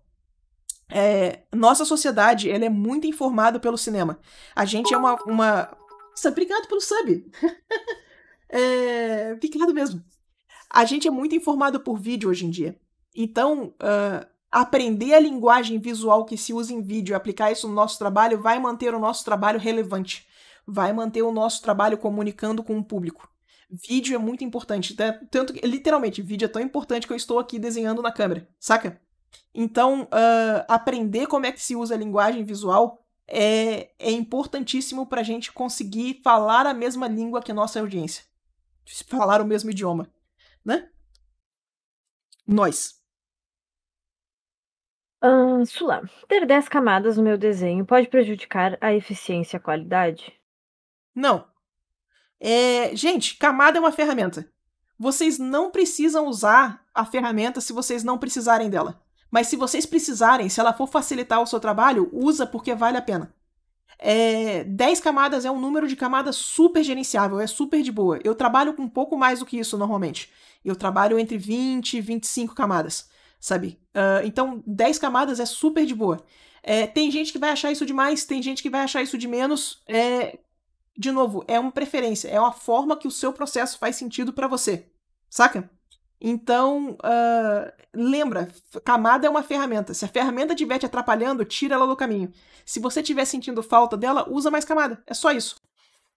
É, nossa sociedade ela é muito informada pelo cinema. A gente é uma. uma... Obrigado pelo sub! é, obrigado mesmo. A gente é muito informado por vídeo hoje em dia. Então, uh, aprender a linguagem visual que se usa em vídeo e aplicar isso no nosso trabalho vai manter o nosso trabalho relevante, vai manter o nosso trabalho comunicando com o público vídeo é muito importante. Né? Tanto que, literalmente, vídeo é tão importante que eu estou aqui desenhando na câmera, saca? Então, uh, aprender como é que se usa a linguagem visual é, é importantíssimo para a gente conseguir falar a mesma língua que a nossa audiência. Falar o mesmo idioma, né? Nós. Uh, Sula, ter 10 camadas no meu desenho pode prejudicar a eficiência e a qualidade? Não, é, gente, camada é uma ferramenta. Vocês não precisam usar a ferramenta se vocês não precisarem dela. Mas se vocês precisarem, se ela for facilitar o seu trabalho, usa porque vale a pena. É, 10 camadas é um número de camadas super gerenciável, é super de boa. Eu trabalho com um pouco mais do que isso normalmente. Eu trabalho entre 20 e 25 camadas, sabe? Uh, então, 10 camadas é super de boa. É, tem gente que vai achar isso demais, tem gente que vai achar isso de menos. É, de novo, é uma preferência, é uma forma que o seu processo faz sentido para você, saca? Então, uh, lembra, camada é uma ferramenta. Se a ferramenta estiver te atrapalhando, tira ela do caminho. Se você estiver sentindo falta dela, usa mais camada. É só isso.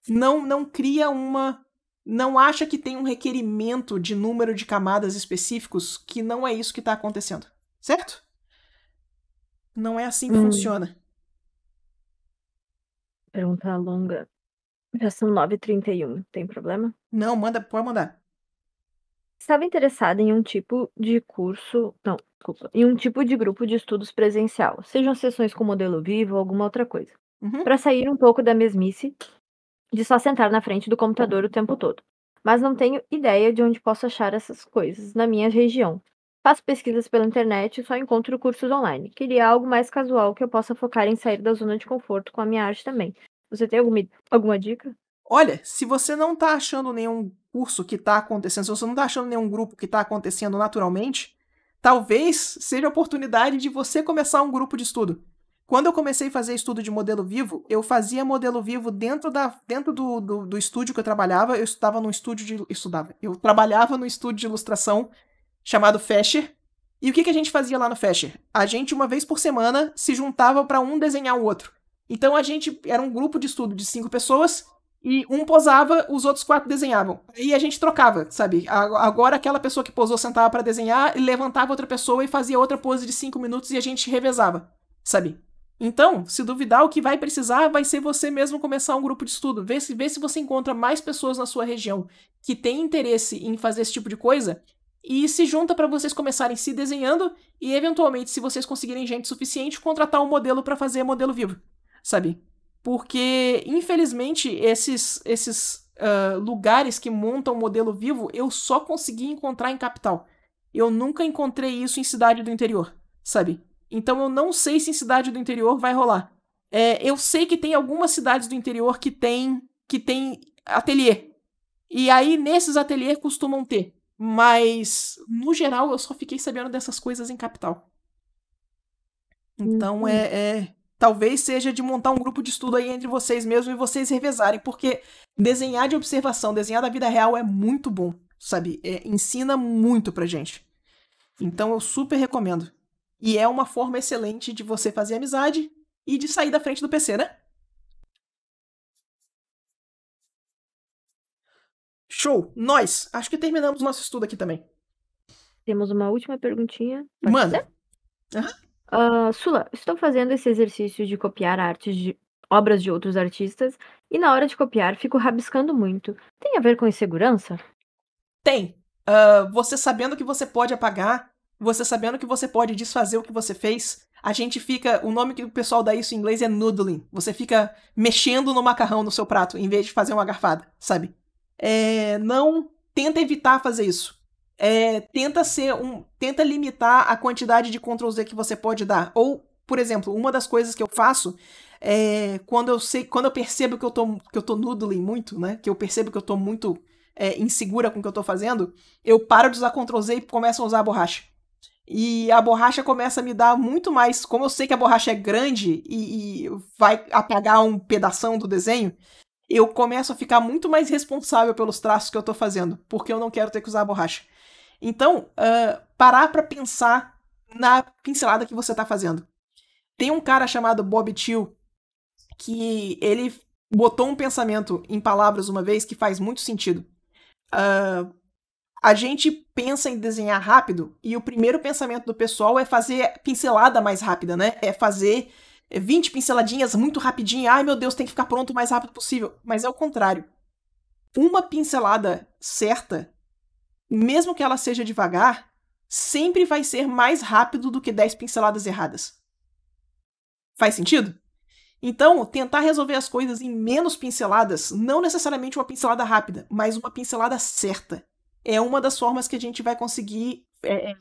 Não, não cria uma. Não acha que tem um requerimento de número de camadas específicos que não é isso que está acontecendo. Certo? Não é assim que hum. funciona. Pergunta longa. Já são 9h31, tem problema? Não, manda, pode mandar. Estava interessada em um tipo de curso, não, desculpa, em um tipo de grupo de estudos presencial, sejam sessões com modelo vivo ou alguma outra coisa, uhum. para sair um pouco da mesmice de só sentar na frente do computador o tempo todo. Mas não tenho ideia de onde posso achar essas coisas na minha região. Faço pesquisas pela internet e só encontro cursos online. Queria algo mais casual que eu possa focar em sair da zona de conforto com a minha arte também. Você tem alguma, alguma dica? Olha, se você não tá achando nenhum curso que tá acontecendo, se você não tá achando nenhum grupo que tá acontecendo naturalmente, talvez seja a oportunidade de você começar um grupo de estudo. Quando eu comecei a fazer estudo de modelo vivo, eu fazia modelo vivo dentro, da, dentro do, do, do estúdio que eu trabalhava. Eu estudava num estúdio de. Estudava. Eu trabalhava no estúdio de ilustração chamado Fasher. E o que, que a gente fazia lá no Fasher? A gente, uma vez por semana, se juntava para um desenhar o outro. Então a gente era um grupo de estudo de cinco pessoas e um posava, os outros quatro desenhavam. E a gente trocava, sabe? Agora aquela pessoa que posou sentava para desenhar, e levantava outra pessoa e fazia outra pose de cinco minutos e a gente revezava, sabe? Então, se duvidar, o que vai precisar vai ser você mesmo começar um grupo de estudo. Vê se, vê se você encontra mais pessoas na sua região que têm interesse em fazer esse tipo de coisa e se junta para vocês começarem se desenhando e, eventualmente, se vocês conseguirem gente suficiente, contratar um modelo para fazer modelo vivo sabe? Porque, infelizmente, esses, esses uh, lugares que montam o modelo vivo eu só consegui encontrar em capital. Eu nunca encontrei isso em cidade do interior, sabe? Então eu não sei se em cidade do interior vai rolar. É, eu sei que tem algumas cidades do interior que tem, que tem ateliê. E aí, nesses ateliês costumam ter. Mas, no geral, eu só fiquei sabendo dessas coisas em capital. Então, uhum. é, é, talvez seja de montar um grupo de estudo aí entre vocês mesmo e vocês revezarem, porque desenhar de observação, desenhar da vida real é muito bom, sabe? É, ensina muito pra gente. Então eu super recomendo. E é uma forma excelente de você fazer amizade e de sair da frente do PC, né? Show! Nós! Acho que terminamos nosso estudo aqui também. Temos uma última perguntinha. Pode Manda! Uhum. Ah, Sula, estou fazendo esse exercício de copiar artes de obras de outros artistas e na hora de copiar fico rabiscando muito. Tem a ver com insegurança? Tem. Ah, você sabendo que você pode apagar, você sabendo que você pode desfazer o que você fez, a gente fica. O nome que o pessoal dá isso em inglês é noodling. Você fica mexendo no macarrão no seu prato em vez de fazer uma garfada, sabe? É, não tenta evitar fazer isso é, tenta ser um. Tenta limitar a quantidade de Ctrl Z que você pode dar. Ou, por exemplo, uma das coisas que eu faço é, quando eu sei. Quando eu percebo que eu tô, que eu tô noodling muito, né? Que eu percebo que eu tô muito é, insegura com o que eu tô fazendo, eu paro de usar Ctrl Z e começo a usar a borracha. E a borracha começa a me dar muito mais. Como eu sei que a borracha é grande e, e vai apagar um pedaço do desenho, eu começo a ficar muito mais responsável pelos traços que eu tô fazendo, porque eu não quero ter que usar a borracha. Então, uh, parar para pensar na pincelada que você está fazendo. Tem um cara chamado Bob Till que ele botou um pensamento em palavras uma vez que faz muito sentido. Uh, a gente pensa em desenhar rápido e o primeiro pensamento do pessoal é fazer pincelada mais rápida, né? É fazer 20 pinceladinhas muito rapidinho. Ai meu Deus, tem que ficar pronto o mais rápido possível. Mas é o contrário. Uma pincelada certa mesmo que ela seja devagar, sempre vai ser mais rápido do que 10 pinceladas erradas. Faz sentido? Então, tentar resolver as coisas em menos pinceladas, não necessariamente uma pincelada rápida, mas uma pincelada certa, é uma das formas que a gente vai conseguir é, é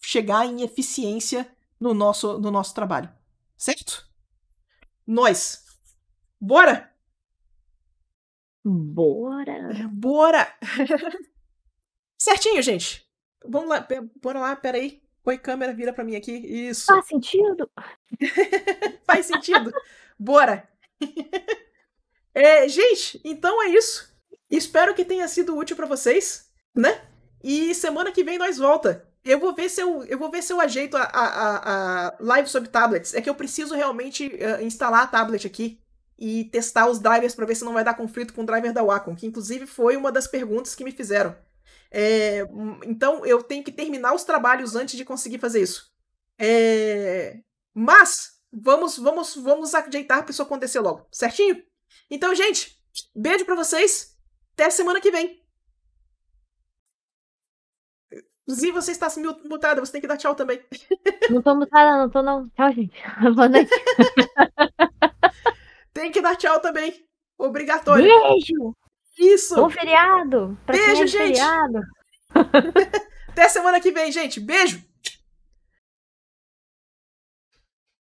chegar em eficiência no nosso, no nosso trabalho. Certo? Nós. Bora! Bora! É, bora! Certinho, gente. Vamos lá, bora lá, peraí. Oi, câmera, vira pra mim aqui. Isso. Faz sentido? Faz sentido. Bora. É, gente, então é isso. Espero que tenha sido útil para vocês, né? E semana que vem nós volta. Eu vou ver se eu, eu vou ver se eu ajeito a, a, a live sobre tablets. É que eu preciso realmente uh, instalar a tablet aqui e testar os drivers para ver se não vai dar conflito com o driver da Wacom, que inclusive foi uma das perguntas que me fizeram. É, então eu tenho que terminar os trabalhos antes de conseguir fazer isso. É, mas vamos, vamos, vamos ajeitar para isso acontecer logo, certinho? Então, gente, beijo para vocês. Até semana que vem. Se você está mutada, você tem que dar tchau também. Não tô mutada, não tô não. Tchau, gente. Boa noite. tem que dar tchau também. Obrigatório. Beijo. Isso! Bom feriado! Pra Beijo, é gente! É feriado. Até semana que vem, gente! Beijo!